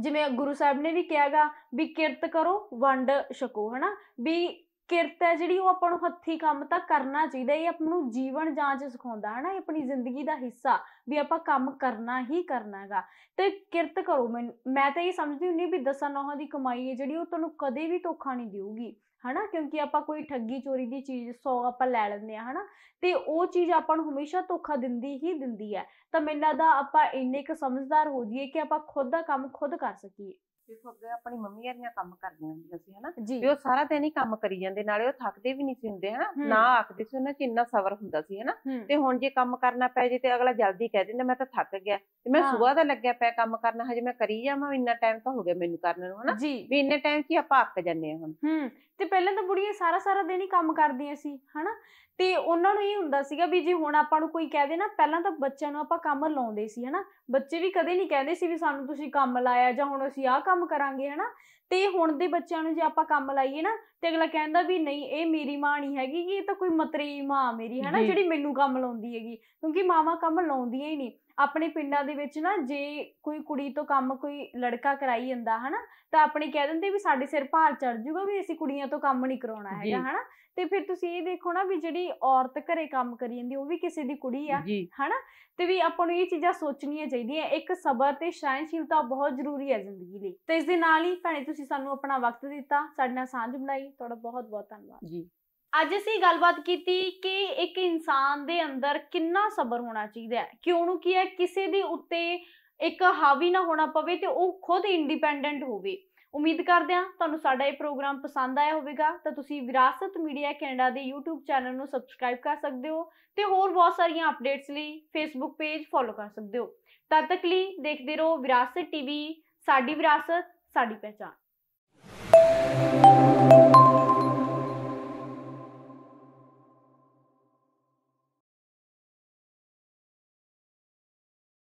ਜਿਵੇਂ ਗੁਰੂ ਸਾਹਿਬ ਨੇ ਵੀ ਕਿਹਾਗਾ ਵੀ ਕਿਰਤ ਕਰੋ ਵੰਡ ਛਕੋ ਹਨਾ ਵੀ ਕਿਰਤ ਹੈ ਜਿਹੜੀ ਉਹ ਆਪਾਂ ਨੂੰ ਹੱਥੀ ਕੰਮ ਤਾਂ ਕਰਨਾ ਚਾਹੀਦਾ ਇਹ ਆਪਾਂ ਨੂੰ ਜੀਵਨ ਜਾਂਚ ਸਿਖਾਉਂਦਾ ਹੈ ਨਾ ਇਹ ਆਪਣੀ ਜ਼ਿੰਦਗੀ ਦਾ ਹਿੱਸਾ ਵੀ ਆਪਾਂ ਕੰਮ ਕਰਨਾ ਹੀ ਕਰਨਾ ਹੈਗਾ ਤੇ ਕਿਰਤ ਕਰੋ ਮੈਂ ਤਾਂ ਇਹ ਸਮਝਦੀ ਹੁੰਨੀ ਵੀ ਦਸਾਂ ਨੌਹਾਂ ਦੀ ਕਮਾਈ ਹੈ ਜਿਹੜੀ ਉਹ ਤੁਹਾਨੂੰ ਕਦੇ ਵੀ ਧੋਖਾ ਨਹੀਂ ਦੇਊਗੀ ਹਨਾ ਕਿਉਂਕਿ ਆਪਾਂ ਕੋਈ ਠੱਗੀ ਚੋਰੀ ਦੀ ਚੀਜ਼ 100 ਆਪਾਂ ਲੈ ਲੈਂਦੇ ਆ ਹਨਾ ਤੇ ਉਹ ਚੀਜ਼ ਆਪਾਂ ਨੂੰ ਹਮੇਸ਼ਾ ਧੋਖਾ ਦਿੰਦੀ ਹੀ ਦਿੰਦੀ ਹੈ ਤਾਂ ਮੈਨੂੰ ਲੱਗਦਾ ਆਪਾਂ ਇੰਨੇ ਕੁ ਸਮਝਦਾਰ ਹੋ ਜਾਈਏ ਕਿ ਆਪਾਂ ਖੁਦ ਦਾ ਕੰਮ ਖੁਦ ਕਰ ਸਕੀਏ ਦੇਖੋ ਅੱਗੇ ਆਪਣੀ ਮੰਮੀ ਹਰੀਆਂ ਕੰਮ ਕਰਦੀਆਂ ਹੁੰਦੀਆਂ ਸੀ ਹਨਾ ਤੇ ਉਹ ਸਾਰਾ ਦਿਨ ਹੀ ਕੰਮ ਕਰੀ ਜਾਂਦੇ ਨਾਲੇ ਉਹ ਥੱਕਦੇ ਵੀ ਨਹੀਂ ਸੀ ਹੁੰਦੇ ਹਨਾ ਨਾ ਆਖਦੇ ਸੀ ਉਹਨਾਂ 'ਚ ਇੰਨਾ ਸਬਰ ਹੁੰਦਾ ਸੀ ਹਨਾ ਤੇ ਹੁਣ ਜੇ ਕੰਮ ਕਰਨਾ ਪੈ ਜੇ ਤੇ ਅਗਲਾ ਜਲਦੀ ਕਹਿ ਦਿੰਦਾ ਮੈਂ ਤਾਂ ਥੱਕ ਗਿਆ ਤੇ ਮੈਂ ਸਵੇਰ ਦਾ ਲੱਗਿਆ ਪਿਆ ਕੰਮ ਕਰਨਾ ਹਜੇ ਮੈਂ ਕਰੀ ਜਾਵਾਂ ਇੰਨਾ ਟਾਈਮ ਤਾਂ ਹੋ ਗਿਆ ਮੈਨੂੰ ਕਰਨ ਨੂੰ ਹਨਾ ਵੀ ਇੰਨੇ ਟਾਈਮ ਕੀ ਆਪਾਂ ਅੱਕ ਜਾਂਦੇ ਹਾਂ ਹੁਣ ਤੇ ਪਹਿਲਾਂ ਤਾਂ ਬੁੜੀਆਂ ਸਾਰਾ ਸਾਰਾ ਦਿਨ ਹੀ ਕੰਮ ਕਰਦੀਆਂ ਸੀ ਹਨਾ ਤੇ ਉਹਨਾਂ ਨੂੰ ਇਹ ਹੁੰਦਾ ਸੀਗਾ ਵੀ ਜੇ ਹੁਣ ਆਪਾਂ ਨੂੰ ਕੋਈ ਕਹਿ ਦੇ ਨਾ ਪਹਿਲਾਂ ਤਾਂ ਬੱਚਿਆਂ ਨੂੰ ਆਪਾਂ ਕੰਮ ਲਾਉਂਦੇ ਸੀ ਹਨਾ ਬੱਚੇ ਵੀ ਕਦੇ ਨਹੀਂ ਕਹਿੰਦੇ ਸੀ ਵੀ ਸਾਨੂੰ ਤੁਸੀਂ ਕੰਮ ਲਾਇਆ ਜਾਂ ਹੁਣ ਅਸੀਂ ਆਹ ਕੰਮ ਕੰਮ ਕਰਾਂਗੇ ਹਨਾ ਤੇ ਹੁਣ ਦੇ ਬੱਚਿਆਂ ਨੂੰ ਜੇ ਆਪਾਂ ਕੰਮ ਲਾਈਏ ਨਾ ਤੇ ਅਗਲਾ ਕਹਿੰਦਾ ਵੀ ਨਹੀਂ ਇਹ ਮੇਰੀ ਮਾਂ ਨਹੀਂ ਹੈਗੀ ਇਹ ਤਾਂ ਕੋਈ ਮਤਰੀ ਮਾਂ ਮੇਰੀ ਹਨਾ ਜਿਹੜੀ ਮੈਨੂੰ ਕੰਮ ਲਾਉਂਦੀ ਹੈਗੀ ਕਿਉਂਕਿ ਮਾਵਾਂ ਕੰਮ ਲਾਉਂਦੀਆਂ ਹੀ ਨਹੀਂ ਆਪਣੇ ਪਿੰਡਾਂ ਦੇ ਵਿੱਚ ਨਾ ਜੇ ਕੋਈ ਕੁੜੀ ਤੋਂ ਕੰਮ ਕੋਈ ਲੜਕਾ ਕਰਾਈ ਜਾਂਦਾ ਹਨਾ ਤਾਂ ਆਪਣੇ ਕਹਿ ਦਿੰਦੇ ਵੀ ਸਾਡੇ ਸਿਰ ਭਾਰ ਚੜ ਜੂਗਾ ਵੀ ਅਸੀਂ ਕੁੜੀਆਂ ਤੋਂ ਕੰਮ ਨਹੀਂ ਕਰਾਉਣਾ ਹੈਗਾ ਹਨਾ ਤੇ ਫਿਰ ਤੁਸੀਂ ਇਹ ਦੇਖੋ ਨਾ ਵੀ ਜਿਹੜੀ ਔਰਤ ਘਰੇ ਕੰਮ ਕਰੀ ਜਾਂਦੀ ਉਹ ਵੀ ਕਿਸੇ ਦੀ ਕੁੜੀ ਆ ਹਨਾ ਤੇ ਵੀ ਆਪਾਂ ਨੂੰ ਇਹ ਚੀਜ਼ਾਂ ਸੋਚਣੀਆਂ ਚਾਹੀਦੀਆਂ ਇੱਕ ਸਬਰ ਤੇ ਸ਼ਾਇਨਸ਼ੀਲਤਾ ਬਹੁਤ ਜ਼ਰੂਰੀ ਹੈ ਜ਼ਿੰਦਗੀ ਲਈ ਤੇ ਇਸ ਦੇ ਨਾਲ ਹੀ ਭੈਣੇ ਤੁਸੀਂ ਸਾਨੂੰ ਆਪਣਾ ਵਕਤ ਦਿੱਤਾ ਸਾਡੇ ਨਾਲ ਸਾਂਝ ਬਣਾਈ ਤੁਹਾਡਾ ਬਹੁਤ ਬਹੁਤ ਧੰਨਵਾਦ ਜੀ ਅੱਜ ਅਸੀਂ ਗੱਲਬਾਤ ਕੀਤੀ ਕਿ ਇੱਕ ਇਨਸਾਨ ਦੇ ਅੰਦਰ ਕਿੰਨਾ ਸਬਰ ਹੋਣਾ ਚਾਹੀਦਾ ਹੈ ਕਿ ਉਹਨੂੰ ਕੀ ਹੈ ਕਿਸੇ ਦੇ ਉੱਤੇ ਇੱਕ ਹਾਵੀ ਨਾ ਹੋਣਾ ਪਵੇ ਤੇ ਉਹ ਖੁਦ ਇੰਡੀਪੈਂਡੈਂਟ ਹੋਵੇ ਉਮੀਦ ਕਰਦੇ ਹਾਂ ਤੁਹਾਨੂੰ ਸਾਡਾ ਇਹ ਪ੍ਰੋਗਰਾਮ ਪਸੰਦ ਆਇਆ ਹੋਵੇਗਾ ਤਾਂ ਤੁਸੀਂ ਵਿਰਾਸਤ ਮੀਡੀਆ ਕੈਨੇਡਾ ਦੇ YouTube ਚੈਨਲ ਨੂੰ ਸਬਸਕ੍ਰਾਈਬ ਕਰ ਸਕਦੇ ਹੋ ਤੇ ਹੋਰ ਬਹੁਤ ਸਾਰੀਆਂ ਅਪਡੇਟਸ ਲਈ Facebook ਪੇਜ ਫੋਲੋ ਕਰ ਸਕਦੇ ਹੋ ਤਦ ਤੱਕ ਲਈ ਦੇਖਦੇ ਰਹੋ ਵਿਰਾਸਤ ਟੀਵੀ ਸਾਡੀ ਵਿਰਾਸਤ ਸਾਡੀ ਪਹਿਚਾਣ